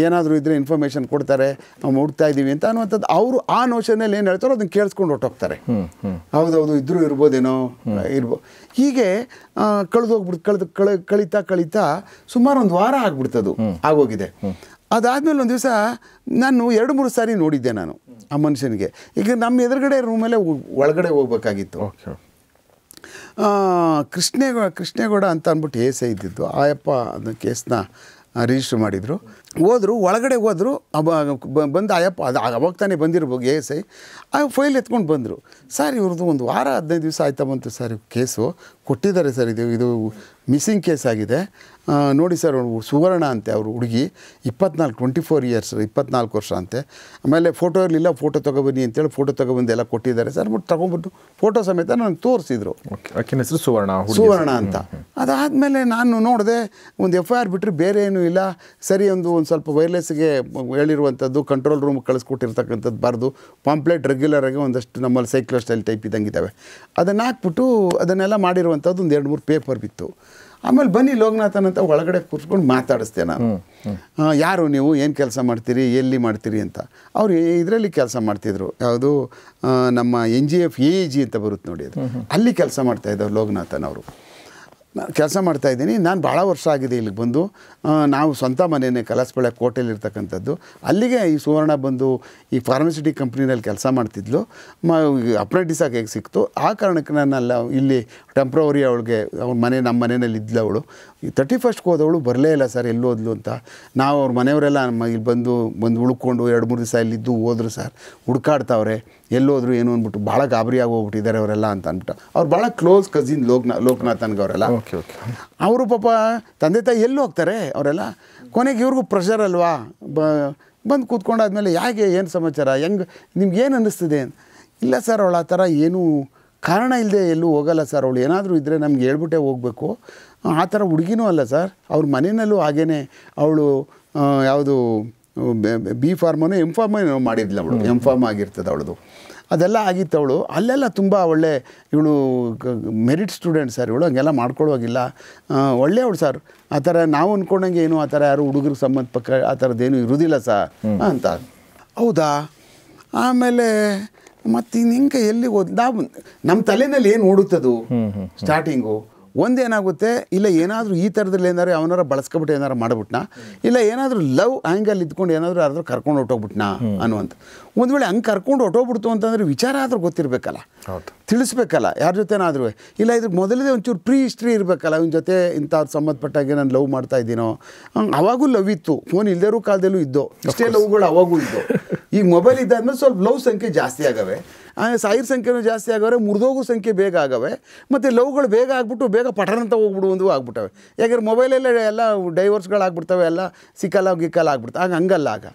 ಏನಾದರೂ ಇದ್ದರೆ ಇನ್ಫಾರ್ಮೇಷನ್ ಕೊಡ್ತಾರೆ ನಾವು ಹುಡ್ತಾ ಇದ್ದೀವಿ ಅಂತ ಅನ್ನುವಂಥದ್ದು ಅವರು ಆ ನೋಷನಲ್ಲಿ ಏನು ಹೇಳ್ತಾರೋ ಅದನ್ನು ಕೇಳಿಸ್ಕೊಂಡು ಹೊಟ್ಟೋಗ್ತಾರೆ ಹೌದೌದು ಇದ್ರೂ ಇರ್ಬೋದೇನೋ ಇರ್ಬೋ ಹೀಗೆ ಕಳೆದೋಗ್ಬಿಡ್ತು ಕಳೆದು ಕಳ ಕಳೀತಾ ಕಳೀತಾ ಸುಮಾರು ಒಂದು ವಾರ ಆಗ್ಬಿಡ್ತದು ಆಗೋಗಿದೆ ಅದಾದಮೇಲೆ ಒಂದು ದಿವಸ ನಾನು ಎರಡು ಮೂರು ಸಾರಿ ನೋಡಿದ್ದೆ ನಾನು ಆ ಮನುಷ್ಯನಿಗೆ ಈಗ ನಮ್ಮ ಎದುರುಗಡೆ ರೂಮಲ್ಲೇ ಒಳಗಡೆ ಹೋಗ್ಬೇಕಾಗಿತ್ತು ಕೃಷ್ಣೇಗೌಡ ಕೃಷ್ಣೇಗೌಡ ಅಂತ ಅಂದ್ಬಿಟ್ಟು ಐ ಇದ್ದಿದ್ದು ಆಯಪ್ಪ ಅದನ್ನ ಕೇಸನ್ನ ರಿಜಿಸ್ಟರ್ ಮಾಡಿದರು ಹೋದರು ಒಳಗಡೆ ಹೋದರು ಬಂದು ಆಯಪ್ಪ ಅದು ಅವಾಗ ತಾನೇ ಬಂದಿರ್ಬೋದು ಎಸ್ ಐ ಆ ಫೈಲ್ ಎತ್ಕೊಂಡು ಬಂದರು ಸರ್ ಇವ್ರದ್ದು ಒಂದು ವಾರ ಹದಿನೈದು ದಿವಸ ಆಯ್ತಾ ಬಂತು ಸರ್ ಕೇಸು ಕೊಟ್ಟಿದ್ದಾರೆ ಸರ್ ಇದು ಇದು ಮಿಸ್ಸಿಂಗ್ ಕೇಸ್ ಆಗಿದೆ ನೋಡಿ ಸರ್ ಸುವರ್ಣ ಅಂತೆ ಅವರು ಹುಡುಗಿ ಇಪ್ಪತ್ನಾಲ್ಕು ಟ್ವೆಂಟಿ ಫೋರ್ ಇಯರ್ಸ್ ಇಪ್ಪತ್ನಾಲ್ಕು ವರ್ಷ ಅಂತೆ ಆಮೇಲೆ ಫೋಟೋ ಇರಲಿಲ್ಲ ಫೋಟೋ ತೊಗೊಬನ್ನಿ ಅಂತೇಳಿ ಫೋಟೋ ತೊಗೊಬಂದು ಎಲ್ಲ ಕೊಟ್ಟಿದ್ದಾರೆ ಸರ್ ಬಟ್ ತೊಗೊಂಬಿಟ್ಟು ಫೋಟೋ ಸಮೇತ ನನಗೆ ತೋರಿಸಿದ್ರು ಹೆಸರು ಸುವರ್ಣ ಸುವರ್ಣ ಅಂತ ಅದಾದಮೇಲೆ ನಾನು ನೋಡಿದೆ ಒಂದು ಎಫ್ ಐ ಆರ್ ಬಿಟ್ಟರೆ ಬೇರೆ ಏನೂ ಇಲ್ಲ ಸರಿ ಒಂದು ಒಂದು ಸ್ವಲ್ಪ ವೈರ್ಲೆಸ್ಗೆ ಹೇಳಿರುವಂಥದ್ದು ಕಂಟ್ರೋಲ್ ರೂಮ್ ಕಳಿಸ್ಕೊಟ್ಟಿರ್ತಕ್ಕಂಥದ್ದು ಬಾರ್ದು ಪಾಂಪ್ಲೆಟ್ ರೆಗ್ಯುಲರಾಗಿ ಒಂದಷ್ಟು ನಮ್ಮಲ್ಲಿ ಸೈಕ್ಲೋ ಸ್ಟೈಲ್ ಟೈಪ್ ಇದ್ದಂಗಿದ್ದಾವೆ ಅದನ್ನು ಹಾಕ್ಬಿಟ್ಟು ಅದನ್ನೆಲ್ಲ ಮಾಡಿರುವಂಥದ್ದು ಒಂದು ಎರಡು ಮೂರು ಪೇಪರ್ ಬಿತ್ತು ಆಮೇಲೆ ಬನ್ನಿ ಲೋಕನಾಥನ್ ಅಂತ ಒಳಗಡೆ ಕೂತ್ಕೊಂಡು ಮಾತಾಡಿಸ್ತೇನೆ ನಾನು ಯಾರು ನೀವು ಏನು ಕೆಲಸ ಮಾಡ್ತೀರಿ ಎಲ್ಲಿ ಮಾಡ್ತೀರಿ ಅಂತ ಅವರು ಇದರಲ್ಲಿ ಕೆಲಸ ಮಾಡ್ತಿದ್ರು ಯಾವುದು ನಮ್ಮ N G F A G ಅಂತ ಬರುತ್ತೆ ನೋಡಿ ಅದು ಅಲ್ಲಿ ಕೆಲಸ ಮಾಡ್ತಾ ಮಾಡ್ತಾಯಿದ್ದವ್ರು ಲೋಕನಾಥನ್ ಅವರು ಕೆಲಸ ಮಾಡ್ತಾಯಿದ್ದೀನಿ ನಾನು ಭಾಳ ವರ್ಷ ಆಗಿದೆ ಇಲ್ಲಿಗೆ ಬಂದು ನಾವು ಸ್ವಂತ ಮನೆಯೇ ಕಲಸಬಳೆ ಕೋಟೆಯಲ್ಲಿರ್ತಕ್ಕಂಥದ್ದು ಅಲ್ಲಿಗೆ ಈ ಸುವರ್ಣ ಬಂದು ಈ ಫಾರ್ಮಸಿಟಿ ಕಂಪ್ನಿನಲ್ಲಿ ಕೆಲಸ ಮಾಡ್ತಿದ್ಲು ಮ ಅಪ್ರೆಂಟಿಸ್ ಆಗಿ ಹೇಗೆ ಸಿಕ್ತು ಆ ಕಾರಣಕ್ಕೆ ನಾನಲ್ಲ ಇಲ್ಲಿ ಟೆಂಪ್ರವರಿ ಅವಳಿಗೆ ಅವ್ರ ಮನೆ ನಮ್ಮ ಮನೆಯಲ್ಲಿ ಇದ್ಲು ಅವಳು ಈ ತರ್ಟಿ ಫಸ್ಟ್ಗೆ ಹೋದವಳು ಬರಲೇ ಇಲ್ಲ ಸರ್ ಎಲ್ಲಿ ಹೋದ್ಲು ಅಂತ ನಾವು ಅವ್ರ ಮನೆಯವರೆಲ್ಲ ಇಲ್ಲಿ ಬಂದು ಬಂದು ಉಳ್ಕೊಂಡು ಎರಡು ಮೂರು ದಿವಸ ಇಲ್ಲಿದ್ದು ಹೋದ್ರು ಸರ್ ಹುಡ್ಕಾಡ್ತಾವ್ರೆ ಎಲ್ಲೋದ್ರು ಏನು ಅಂದ್ಬಿಟ್ಟು ಭಾಳ ಗಾಬರಿಯಾಗಿ ಹೋಗ್ಬಿಟ್ಟಿದ್ದಾರೆ ಅವರೆಲ್ಲ ಅಂತ ಅಂದ್ಬಿಟ್ಟು ಅವ್ರು ಭಾಳ ಕ್ಲೋಸ್ ಕಸಿನ್ ಲೋಕ್ನಾ ಲೋಕನಾಥನ್ಗೆ ಓಕೆ ಓಕೆ ಅವರು ಪಾಪ ತಂದೆ ತಾಯಿ ಎಲ್ಲಿ ಹೋಗ್ತಾರೆ ಅವರೆಲ್ಲ ಕೊನೆಗೆ ಇವ್ರಿಗೂ ಪ್ರೆಷರ್ ಅಲ್ವಾ ಬ ಬಂದು ಕೂತ್ಕೊಂಡಾದ್ಮೇಲೆ ಯಾಕೆ ಏನು ಸಮಾಚಾರ ಹೆಂಗೆ ನಿಮ್ಗೆ ಏನು ಅನ್ನಿಸ್ತಿದೆ ಇಲ್ಲ ಸರ್ ಅವಳು ಆ ಥರ ಏನೂ ಕಾರಣ ಇಲ್ಲದೆ ಎಲ್ಲೂ ಹೋಗಲ್ಲ ಸರ್ ಅವಳು ಏನಾದರೂ ಇದ್ದರೆ ನಮ್ಗೆ ಹೇಳ್ಬಿಟ್ಟೆ ಹೋಗಬೇಕು ಆ ಥರ ಹುಡುಗಿನೂ ಅಲ್ಲ ಸರ್ ಅವ್ರ ಮನೆಯಲ್ಲೂ ಹಾಗೇ ಅವಳು ಯಾವುದು ಬಿ ಫಾರ್ಮನೋ ಎಮ್ ಫಾರ್ಮನೋ ಮಾಡಿದ್ಲು ಅವಳು ಎಂ ಫಾರ್ಮ್ ಆಗಿರ್ತದೆ ಅವಳದು ಅದೆಲ್ಲ ಆಗಿತ್ತು ಅವಳು ಅಲ್ಲೆಲ್ಲ ತುಂಬ ಒಳ್ಳೆ ಇವಳು ಮೆರಿಟ್ ಸ್ಟೂಡೆಂಟ್ ಸರ್ ಇವಳು ಹಂಗೆಲ್ಲ ಮಾಡ್ಕೊಳ್ಳೋಗಿಲ್ಲ ಅವಳು ಸರ್ ಆ ಥರ ನಾವು ಅಂದ್ಕೊಂಡಂಗೆ ಏನು ಆ ಥರ ಯಾರು ಹುಡುಗರಿಗೆ ಸಂಬಂಧಪಟ್ಟ ಆ ಥರದ್ದೇನು ಇರೋದಿಲ್ಲ ಸರ್ ಅಂತ ಹೌದಾ ಆಮೇಲೆ ಮತ್ತು ಹಿಂಗೆ ಎಲ್ಲಿ ಹೋದ ನಾವು ನಮ್ಮ ತಲೆಯಲ್ಲಿ ಏನು ಓಡುತ್ತದು ಸ್ಟಾರ್ಟಿಂಗು ಒಂದೇನಾಗುತ್ತೆ ಇಲ್ಲ ಏನಾದರೂ ಈ ಥರದಲ್ಲಿ ಏನಾದ್ರು ಅವನಾರ ಬಳಸ್ಕೊಬಿಟ್ಟು ಏನಾರು ಮಾಡಿಬಿಟ್ನಾ ಇಲ್ಲ ಏನಾದರೂ ಲವ್ ಆ್ಯಂಗಲ್ ಇದ್ಕೊಂಡು ಏನಾದರೂ ಯಾರಾದರೂ ಕರ್ಕೊಂಡು ಹೊಟ್ಟೋಗ್ಬಿಟ್ನಾ ಅನ್ನುವಂಥ ಒಂದು ವೇಳೆ ಹಂಗೆ ಕರ್ಕೊಂಡು ಹೊಟ್ಟೋಗ್ಬಿಡ್ತು ಅಂತಂದರೆ ವಿಚಾರ ಆದರೂ ಗೊತ್ತಿರಬೇಕಲ್ಲ ತಿಳಿಸ್ಬೇಕಲ್ಲ ಯಾರ ಜೊತೆನಾದರೂ ಇಲ್ಲ ಇದ್ರ ಮೊದಲೇ ಒಂಚೂರು ಪ್ರೀ ಹಿಸ್ಟ್ರಿ ಇರಬೇಕಲ್ಲ ಅವನ ಜೊತೆ ಇಂಥ ಸಂಬಂಧಪಟ್ಟಾಗೆ ನಾನು ಲವ್ ಮಾಡ್ತಾ ಇದ್ದೀನೋ ಅವಾಗೂ ಲವ್ ಇತ್ತು ಫೋನ್ ಇಲ್ದೇರೂ ಕಾಲದಲ್ಲೂ ಇದ್ದೋ ಇಷ್ಟೇ ಲವ್ಗಳು ಅವಾಗೂ ಇದ್ದೋ ಈಗ ಮೊಬೈಲ್ ಇದ್ದಾದ್ಮೇಲೆ ಸ್ವಲ್ಪ ಲವ್ ಸಂಖ್ಯೆ ಜಾಸ್ತಿ ಆಗವೆ ಸಾಯಿರ್ ಸಂಖ್ಯೆನೂ ಜಾಸ್ತಿ ಆಗವೆ ಮುರಿದೋಗು ಸಂಖ್ಯೆ ಬೇಗ ಆಗವೆ ಮತ್ತು ಲವ್ಗಳು ಬೇಗ ಆಗ್ಬಿಟ್ಟು ಬೇಗ ಪಠರಂತ ಅಂತ ಹೋಗ್ಬಿಡುವಂದು ಆಗ್ಬಿಟ್ಟವೆ ಯಾಕಂದ್ರೆ ಮೊಬೈಲಲ್ಲೇ ಎಲ್ಲ ಡೈವರ್ಸ್ಗಳಾಗ್ಬಿಡ್ತವೆ ಎಲ್ಲ ಸಿಕ್ಕಲ್ಲ ಗಿಕ್ಕಲ್ಲ ಆಗ್ಬಿಡ್ತವೆ ಆಗ ಹಂಗಲ್ಲ ಆಗ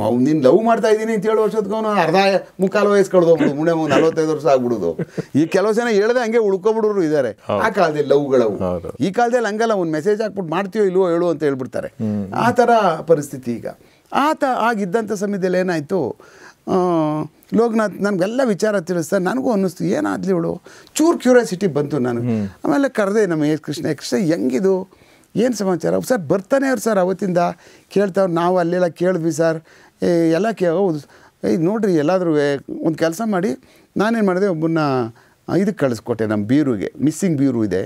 ಮೌ ನೀನು ಲವ್ ಮಾಡ್ತಾ ಇದ್ದೀನಿ ಅಂತ ವರ್ಷದ ವರ್ಷದಕ್ಕೂ ಅರ್ಧ ಮುಕ್ಕಾಲು ವಯಸ್ಸು ಕಳೆದೋಗ್ಬಿಡು ಮುಂದೆ ಒಂದು ನಲವತ್ತೈದು ವರ್ಷ ಆಗ್ಬಿಡೋದು ಈ ಕೆಲವು ಜನ ಹೇಳ್ದೆ ಹಂಗೆ ಉಳ್ಕೊಬಿಡೋರು ಇದ್ದಾರೆ ಆ ಕಾಲದಲ್ಲಿ ಲವ್ಗಳವು ಈ ಕಾಲದಲ್ಲಿ ಹಂಗಲ್ಲ ಒಂದು ಮೆಸೇಜ್ ಹಾಕ್ಬಿಟ್ಟು ಮಾಡ್ತೀವೋ ಇಲ್ವೋ ಹೇಳು ಅಂತ ಹೇಳ್ಬಿಡ್ತಾರೆ ಆ ಥರ ಪರಿಸ್ಥಿತಿ ಈಗ ಆತ ಆಗಿದ್ದಂಥ ಸಮಯದಲ್ಲಿ ಏನಾಯಿತು ಲೋಕನಾಥ್ ನನಗೆಲ್ಲ ವಿಚಾರ ತಿಳಿಸ್ತಾ ನನಗೂ ಅನ್ನಿಸ್ತು ಏನಾದ್ಲಿ ಇವಳು ಚೂರು ಕ್ಯೂರಿಯಾಸಿಟಿ ಬಂತು ನನಗೆ ಆಮೇಲೆ ಕರೆದೆ ನಮ್ಮ ಎಸ್ ಕೃಷ್ಣ ಯಕ್ಷ ಹೆಂಗಿದು ಏನು ಸಮಾಚಾರ ಸರ್ ಬರ್ತಾನೆ ಅವ್ರು ಸರ್ ಅವತ್ತಿಂದ ಕೇಳ್ತಾವ್ರು ನಾವು ಅಲ್ಲೆಲ್ಲ ಕೇಳಿದ್ವಿ ಸರ್ ಎಲ್ಲ ಕೇ ಹೌದು ಏಯ್ ನೋಡಿರಿ ಎಲ್ಲಾದರೂ ಒಂದು ಕೆಲಸ ಮಾಡಿ ನಾನೇನು ಮಾಡಿದೆ ಒಬ್ಬನ್ನ ಇದಕ್ಕೆ ಕಳಿಸ್ಕೊಟ್ಟೆ ನಮ್ಮ ಬೀರುಗೆ ಮಿಸ್ಸಿಂಗ್ ಬೀರು ಇದೆ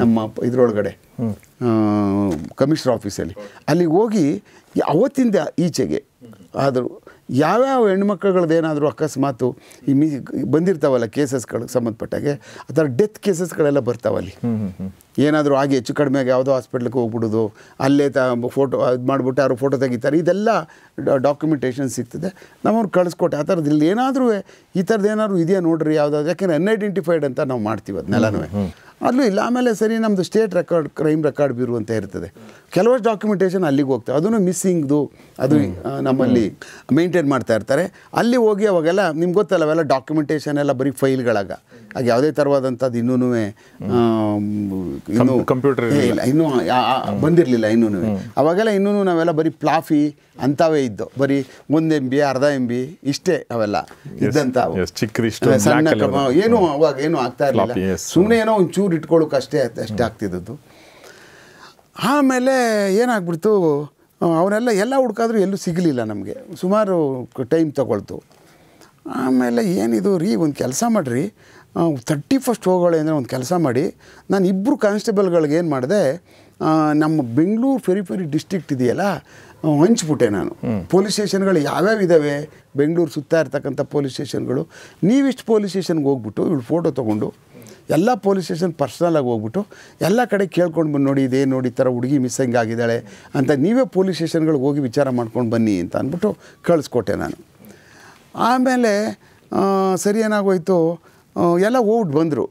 ನಮ್ಮ ಇದರೊಳಗಡೆ ಕಮಿಷನರ್ ಆಫೀಸಲ್ಲಿ ಅಲ್ಲಿಗೆ ಹೋಗಿ ಅವತ್ತಿಂದ ಈಚೆಗೆ ಆದರೂ ಯಾವ್ಯಾವ ಏನಾದರೂ ಅಕಸ್ಮಾತು ಈ ಮೀ ಬಂದಿರ್ತಾವಲ್ಲ ಕೇಸಸ್ಗಳಿಗೆ ಸಂಬಂಧಪಟ್ಟಾಗೆ ಆ ಥರ ಡೆತ್ ಕೇಸಸ್ಗಳೆಲ್ಲ ಬರ್ತಾವಲ್ಲಿ ಏನಾದರೂ ಆಗಿ ಹೆಚ್ಚು ಕಡಿಮೆಗೆ ಯಾವುದೋ ಹಾಸ್ಪಿಟ್ಲಿಗೆ ಹೋಗ್ಬಿಡೋದು ಅಲ್ಲೇ ತ ಫೋಟೋ ಇದು ಮಾಡಿಬಿಟ್ಟು ಯಾರು ಫೋಟೋ ತೆಗಿತಾರೆ ಇದೆಲ್ಲ ಡಾಕ್ಯುಮೆಂಟೇಷನ್ ಸಿಗ್ತದೆ ನಮ್ಮವ್ರು ಕಳಿಸ್ಕೊಟ್ಟೆ ಆ ಥರದ್ದು ಇಲ್ಲಿ ಏನಾದರೂ ಈ ಥರದ್ದು ಏನಾದರೂ ಇದೆಯಾ ನೋಡ್ರಿ ಯಾವುದಾದ್ರು ಯಾಕೆಂದರೆ ಅನ್ಐಡೆಂಟಿಫೈಡ್ ಅಂತ ನಾವು ಮಾಡ್ತೀವಿ ಅದನ್ನೆಲ್ಲನೂ ಅದೂ ಇಲ್ಲ ಆಮೇಲೆ ಸರಿ ನಮ್ಮದು state record crime record bureau ಅಂತ ಇರ್ತದೆ ಕೆಲವಷ್ಟು ಡಾಕ್ಯುಮೆಂಟೇಷನ್ ಅಲ್ಲಿಗೆ ಹೋಗ್ತವೆ ಅದನ್ನು ಮಿಸ್ಸಿಂಗ್ದು ಅದು ನಮ್ಮಲ್ಲಿ ಮೇಂಟೈನ್ ಮಾಡ್ತಾ ಇರ್ತಾರೆ ಅಲ್ಲಿ ಹೋಗಿ ಅವಾಗೆಲ್ಲ ನಿಮ್ಗೆ ಗೊತ್ತಲ್ಲ ಅವೆಲ್ಲ ಡಾಕ್ಯುಮೆಂಟೇಷನ್ ಎಲ್ಲ ಬರೀ ಫೈಲ್ಗಳಾಗ ಅದು ಯಾವುದೇ ಥರವಾದಂಥದ್ದು ಇನ್ನೂ ಇನ್ನೂ ಕಂಪ್ಯೂಟರ್ ಇಲ್ಲ ಇನ್ನೂ ಬಂದಿರಲಿಲ್ಲ ಇನ್ನೂ ಅವಾಗೆಲ್ಲ ಇನ್ನೂ ನಾವೆಲ್ಲ ಬರೀ ಪ್ಲಾಫಿ ಅಂಥವೇ ಇದ್ದು ಬರೀ ಒಂದು ಎಂ ಬಿ ಅರ್ಧ ಎಂ ಬಿ ಇಷ್ಟೇ ಅವೆಲ್ಲ ಇದ್ದಂಥ ಸಣ್ಣ ಏನು ಅವಾಗ ಏನೂ ಆಗ್ತಾ ಇರಲಿಲ್ಲ ಸುಮ್ಮನೆ ಏನೋ ಒಂಚೂರು ಇಟ್ಕೊಳ್ಳೋಕೆ ಅಷ್ಟೇ ಅಷ್ಟೇ ಆಗ್ತಿದ್ದದ್ದು ಆಮೇಲೆ ಏನಾಗ್ಬಿಡ್ತು ಅವನ್ನೆಲ್ಲ ಎಲ್ಲ ಹುಡ್ಕಾದ್ರೂ ಎಲ್ಲೂ ಸಿಗಲಿಲ್ಲ ನಮಗೆ ಸುಮಾರು ಟೈಮ್ ತಗೊಳ್ತು ಆಮೇಲೆ ಏನಿದು ರೀ ಒಂದು ಕೆಲಸ ಮಾಡಿರಿ ತರ್ಟಿ ಫಸ್ಟ್ ಹೋಗೋಳೆ ಅಂದರೆ ಒಂದು ಕೆಲಸ ಮಾಡಿ ನಾನು ಇಬ್ಬರು ಕಾನ್ಸ್ಟೇಬಲ್ಗಳಿಗೆ ಏನು ಮಾಡಿದೆ ನಮ್ಮ ಬೆಂಗಳೂರು ಫೆರಿ ಡಿಸ್ಟಿಕ್ಟ್ ಇದೆಯಲ್ಲ ಹಂಚ್ಬಿಟ್ಟೆ ನಾನು ಪೊಲೀಸ್ ಸ್ಟೇಷನ್ಗಳು ಯಾವ್ಯಾವ ಇದ್ದಾವೆ ಬೆಂಗಳೂರು ಸುತ್ತ ಇರ್ತಕ್ಕಂಥ ಪೊಲೀಸ್ ಸ್ಟೇಷನ್ಗಳು ನೀವಿಷ್ಟು ಪೊಲೀಸ್ ಸ್ಟೇಷನ್ಗೆ ಹೋಗ್ಬಿಟ್ಟು ಇವಳು ಫೋಟೋ ತೊಗೊಂಡು ಎಲ್ಲ ಪೊಲೀಸ್ ಸ್ಟೇಷನ್ ಪರ್ಸ್ನಲಾಗಿ ಹೋಗ್ಬಿಟ್ಟು ಎಲ್ಲ ಕಡೆ ಕೇಳ್ಕೊಂಡು ಬಂದು ನೋಡಿ ಇದೇ ನೋಡಿ ಥರ ಹುಡುಗಿ ಮಿಸ್ಸಿಂಗ್ ಆಗಿದ್ದಾಳೆ ಅಂತ ನೀವೇ ಪೊಲೀಸ್ ಸ್ಟೇಷನ್ಗಳಿಗೆ ಹೋಗಿ ವಿಚಾರ ಮಾಡ್ಕೊಂಡು ಬನ್ನಿ ಅಂತ ಅಂದ್ಬಿಟ್ಟು ಕಳಿಸ್ಕೊಟ್ಟೆ ನಾನು ಆಮೇಲೆ ಸರಿ ಏನಾಗೋಯಿತು ಎಲ್ಲ ಹೋಗ್ಬಿಟ್ಟು ಬಂದರು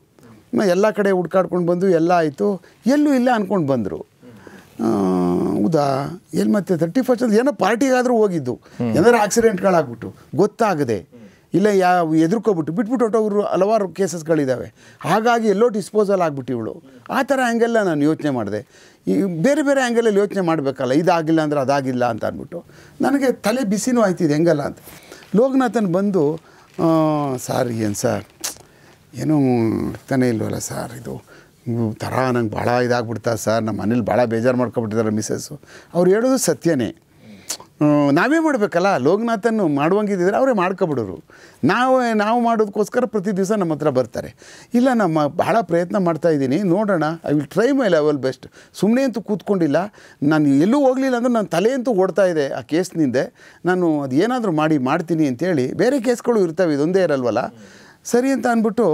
ಎಲ್ಲ ಕಡೆ ಹುಡ್ಕಾಡ್ಕೊಂಡು ಬಂದು ಎಲ್ಲ ಆಯಿತು ಎಲ್ಲೂ ಇಲ್ಲ ಅಂದ್ಕೊಂಡು ಬಂದರು ಹೌದಾ ಎಲ್ಲಿ ಮತ್ತೆ ತರ್ಟಿ ಫಸ್ಟ್ ಏನೋ ಪಾರ್ಟಿಗಾದರೂ ಹೋಗಿದ್ದು ಏನಾದ್ರು ಆಕ್ಸಿಡೆಂಟ್ಗಳಾಗ್ಬಿಟ್ಟು ಗೊತ್ತಾಗದೆ ಇಲ್ಲ ಯಾವ ಎದುರ್ಕೊಬಿಟ್ಟು ಬಿಟ್ಬಿಟ್ಟು ಹೊಟ್ಟೋರು ಹಲವಾರು ಕೇಸಸ್ಗಳಿದ್ದಾವೆ ಹಾಗಾಗಿ ಎಲ್ಲೋ ಡಿಸ್ಪೋಸಲ್ ಆಗ್ಬಿಟ್ಟು ಇವಳು ಆ ಥರ ಆ್ಯಂಗಲ್ಲ ನಾನು ಯೋಚನೆ ಮಾಡಿದೆ ಈ ಬೇರೆ ಬೇರೆ ಆ್ಯಂಗಲಲ್ಲಿ ಯೋಚನೆ ಮಾಡಬೇಕಲ್ಲ ಇದಾಗಿಲ್ಲ ಅಂದರೆ ಅದಾಗಿಲ್ಲ ಅಂತ ಅಂದ್ಬಿಟ್ಟು ನನಗೆ ತಲೆ ಬಿಸಿನೂ ಆಯ್ತಿದೆ ಹೆಂಗಲ್ಲ ಅಂತ ಲೋಕನಾಥನ್ ಬಂದು ಸಾರ್ ಏನು ಸರ್ ಏನೂ ತಾನೇ ಇಲ್ವಲ್ಲ ಸರ್ ಇದು ಥರ ನಂಗೆ ಭಾಳ ಇದಾಗ್ಬಿಡ್ತಾ ಸರ್ ನಮ್ಮ ಮನೇಲಿ ಭಾಳ ಬೇಜಾರು ಮಾಡ್ಕೊಬಿಟ್ಟಿದ್ದಾರೆ ಮಿಸ್ಸಸ್ಸು ಅವ್ರು ಹೇಳೋದು ಸತ್ಯನೇ ನಾವೇ ಮಾಡಬೇಕಲ್ಲ ಲೋಕನಾಥನ್ನು ಮಾಡುವಂಗಿದ್ದಿದ್ರೆ ಅವರೇ ಮಾಡ್ಕೊಬಿಡೋರು ನಾವು ನಾವು ಮಾಡೋದಕ್ಕೋಸ್ಕರ ಪ್ರತಿ ದಿವಸ ನಮ್ಮ ಹತ್ರ ಬರ್ತಾರೆ ಇಲ್ಲ ನಮ್ಮ ಭಾಳ ಪ್ರಯತ್ನ ಮಾಡ್ತಾ ಇದ್ದೀನಿ ನೋಡೋಣ I will try my level best ಸುಮ್ಮನೆ ಅಂತೂ ಕೂತ್ಕೊಂಡಿಲ್ಲ ನಾನು ಎಲ್ಲೂ ಹೋಗಲಿಲ್ಲ ಅಂದರೆ ನನ್ನ ತಲೆ ಅಂತೂ ಓಡ್ತಾ ಇದೆ ಆ ಕೇಸ್ನಿಂದ ನಾನು ಅದು ಏನಾದರೂ ಮಾಡಿ ಮಾಡ್ತೀನಿ ಅಂತೇಳಿ ಬೇರೆ ಕೇಸ್ಗಳು ಇರ್ತವೆ ಇದೊಂದೇ ಇರಲ್ವಲ್ಲ ಸರಿ ಅಂತ ಅಂದ್ಬಿಟ್ಟು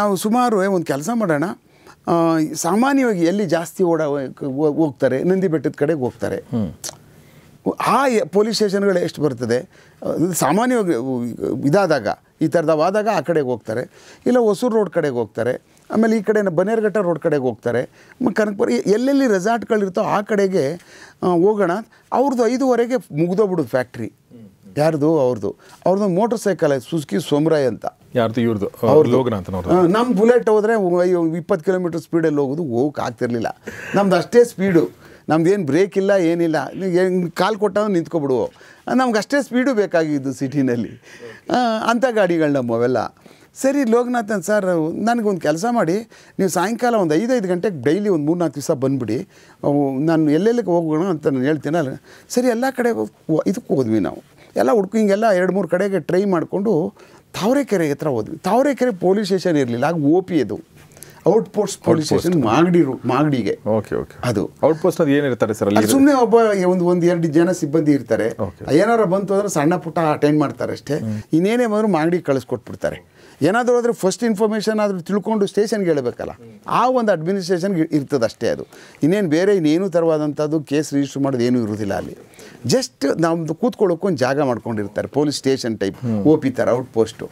ನಾವು ಸುಮಾರು ಒಂದು ಕೆಲಸ ಮಾಡೋಣ ಸಾಮಾನ್ಯವಾಗಿ ಎಲ್ಲಿ ಜಾಸ್ತಿ ಓಡ ಹೋಗ್ತಾರೆ ನಂದಿ ಬೆಟ್ಟದ ಕಡೆಗೆ ಹೋಗ್ತಾರೆ ಆ ಪೊಲೀಸ್ ಸ್ಟೇಷನ್ಗಳು ಎಷ್ಟು ಬರ್ತದೆ ಸಾಮಾನ್ಯವಾಗಿ ಇದಾದಾಗ ಈ ಥರದವಾದಾಗ ಆ ಕಡೆಗೆ ಹೋಗ್ತಾರೆ ಇಲ್ಲ ಹೊಸೂರು ರೋಡ್ ಕಡೆಗೆ ಹೋಗ್ತಾರೆ ಆಮೇಲೆ ಈ ಕಡೆ ಬನೇರ್ಘಟ್ಟ ರೋಡ್ ಕಡೆಗೆ ಹೋಗ್ತಾರೆ ಕನಕಪುರ ಎಲ್ಲೆಲ್ಲಿ ರೆಸಾರ್ಟ್ಗಳಿರ್ತೋ ಆ ಕಡೆಗೆ ಹೋಗೋಣ ಅವ್ರದ್ದು ಐದುವರೆಗೆ ಮುಗ್ದೋಗ್ಬಿಡೋದು ಫ್ಯಾಕ್ಟ್ರಿ ಯಾರ್ದು ಅವ್ರದ್ದು ಅವ್ರದ್ದು ಮೋಟರ್ ಸೈಕಲ್ ಸುಸ್ಕಿ ಸೊಮ್ರಾಯ್ ಅಂತ ಯಾರ್ದು ಇವ್ರದ್ದು ನಮ್ಮ ಬುಲೆಟ್ ಹೋದ್ರೆ ಇಪ್ಪತ್ತು ಕಿಲೋಮೀಟರ್ ಸ್ಪೀಡಲ್ಲಿ ಹೋಗೋದು ಹೋಗಕ್ಕೆ ಆಗ್ತಿರ್ಲಿಲ್ಲ ನಮ್ದು ಅಷ್ಟೇ ಸ್ಪೀಡು ನಮ್ದು ಬ್ರೇಕ್ ಇಲ್ಲ ಏನಿಲ್ಲ ಕಾಲು ಕೊಟ್ಟಾಗ ನಿಂತ್ಕೊಬಿಡು ನಮ್ಗೆ ಅಷ್ಟೇ ಸ್ಪೀಡು ಬೇಕಾಗಿದ್ದು ಸಿಟಿನಲ್ಲಿ ಅಂಥ ಗಾಡಿಗಳು ಅವೆಲ್ಲ ಸರಿ ಲೋಕನಾಥನ್ ಸರ್ ನನಗೊಂದು ಕೆಲಸ ಮಾಡಿ ನೀವು ಸಾಯಂಕಾಲ ಒಂದು ಐದೈದು ಗಂಟೆಗೆ ಡೈಲಿ ಒಂದು ಮೂರು ನಾಲ್ಕು ದಿವಸ ಬಂದುಬಿಡಿ ನಾನು ಎಲ್ಲೆಲ್ಲಿಗೆ ಹೋಗೋಣ ಅಂತ ನಾನು ಹೇಳ್ತೀನಲ್ಲ ಸರಿ ಎಲ್ಲ ಕಡೆ ಇದಕ್ಕೆ ಹೋದ್ವಿ ನಾವು ಎಲ್ಲ ಹುಡ್ಕಿಂಗೆಲ್ಲ ಎರಡು ಮೂರು ಕಡೆಗೆ ಟ್ರೈ ಮಾಡಿಕೊಂಡು ತಾವರೆಕೆರೆ ಹತ್ರ ಹೋದ್ವಿ ತಾವರೆಕೆರೆ ಪೊಲೀಸ್ ಸ್ಟೇಷನ್ ಇರಲಿಲ್ಲ ಆಗ ಓ ಪಿ ಅದು ಔಟ್ಪೋಸ್ಟ್ ಪೊಲೀಸ್ ಸ್ಟೇಷನ್ ಮಾಗಡಿರು ಮಾಗಡಿಗೆ ಓಕೆ ಓಕೆ ಅದು ಔಟ್ಪೋಸ್ಟ್ ಅದು ಏನಿರ್ತಾರೆ ಸರ್ ಅಲ್ಲಿ ಸುಮ್ಮನೆ ಒಬ್ಬ ಒಂದು ಒಂದು ಎರಡು ಜನ ಸಿಬ್ಬಂದಿ ಇರ್ತಾರೆ ಏನಾರ ಬಂತು ಅಂದ್ರೆ ಸಣ್ಣ ಪುಟ್ಟ ಅಟೆಂಡ್ ಮಾಡ್ತಾರೆ ಅಷ್ಟೇ ಇನ್ನೇನೇ ಬಂದರೂ ಮಾಗಡಿ ಕಳಿಸ್ಕೊಟ್ಬಿಡ್ತಾರೆ ಏನಾದರೂ ಆದರೆ ಫಸ್ಟ್ ಇನ್ಫಾರ್ಮೇಷನ್ ಆದರೂ ತಿಳ್ಕೊಂಡು ಸ್ಟೇಷನ್ಗೆ ಹೇಳಬೇಕಲ್ಲ ಆ ಒಂದು ಅಡ್ಮಿನಿಸ್ಟ್ರೇಷನ್ಗೆ ಇರ್ತದೆ ಅಷ್ಟೇ ಅದು ಇನ್ನೇನು ಬೇರೆ ಇನ್ನೇನು ತರವಾದಂಥದ್ದು ಕೇಸ್ ರಿಜಿಸ್ಟರ್ ಮಾಡೋದು ಏನೂ ಇರೋದಿಲ್ಲ ಅಲ್ಲಿ ಜಸ್ಟ್ ನಮ್ಮದು ಕೂತ್ಕೊಳ್ಳೋಕ್ಕೊಂದು ಜಾಗ ಮಾಡ್ಕೊಂಡಿರ್ತಾರೆ police station type O P ಥರ ಔಟ್ ಪೋಸ್ಟು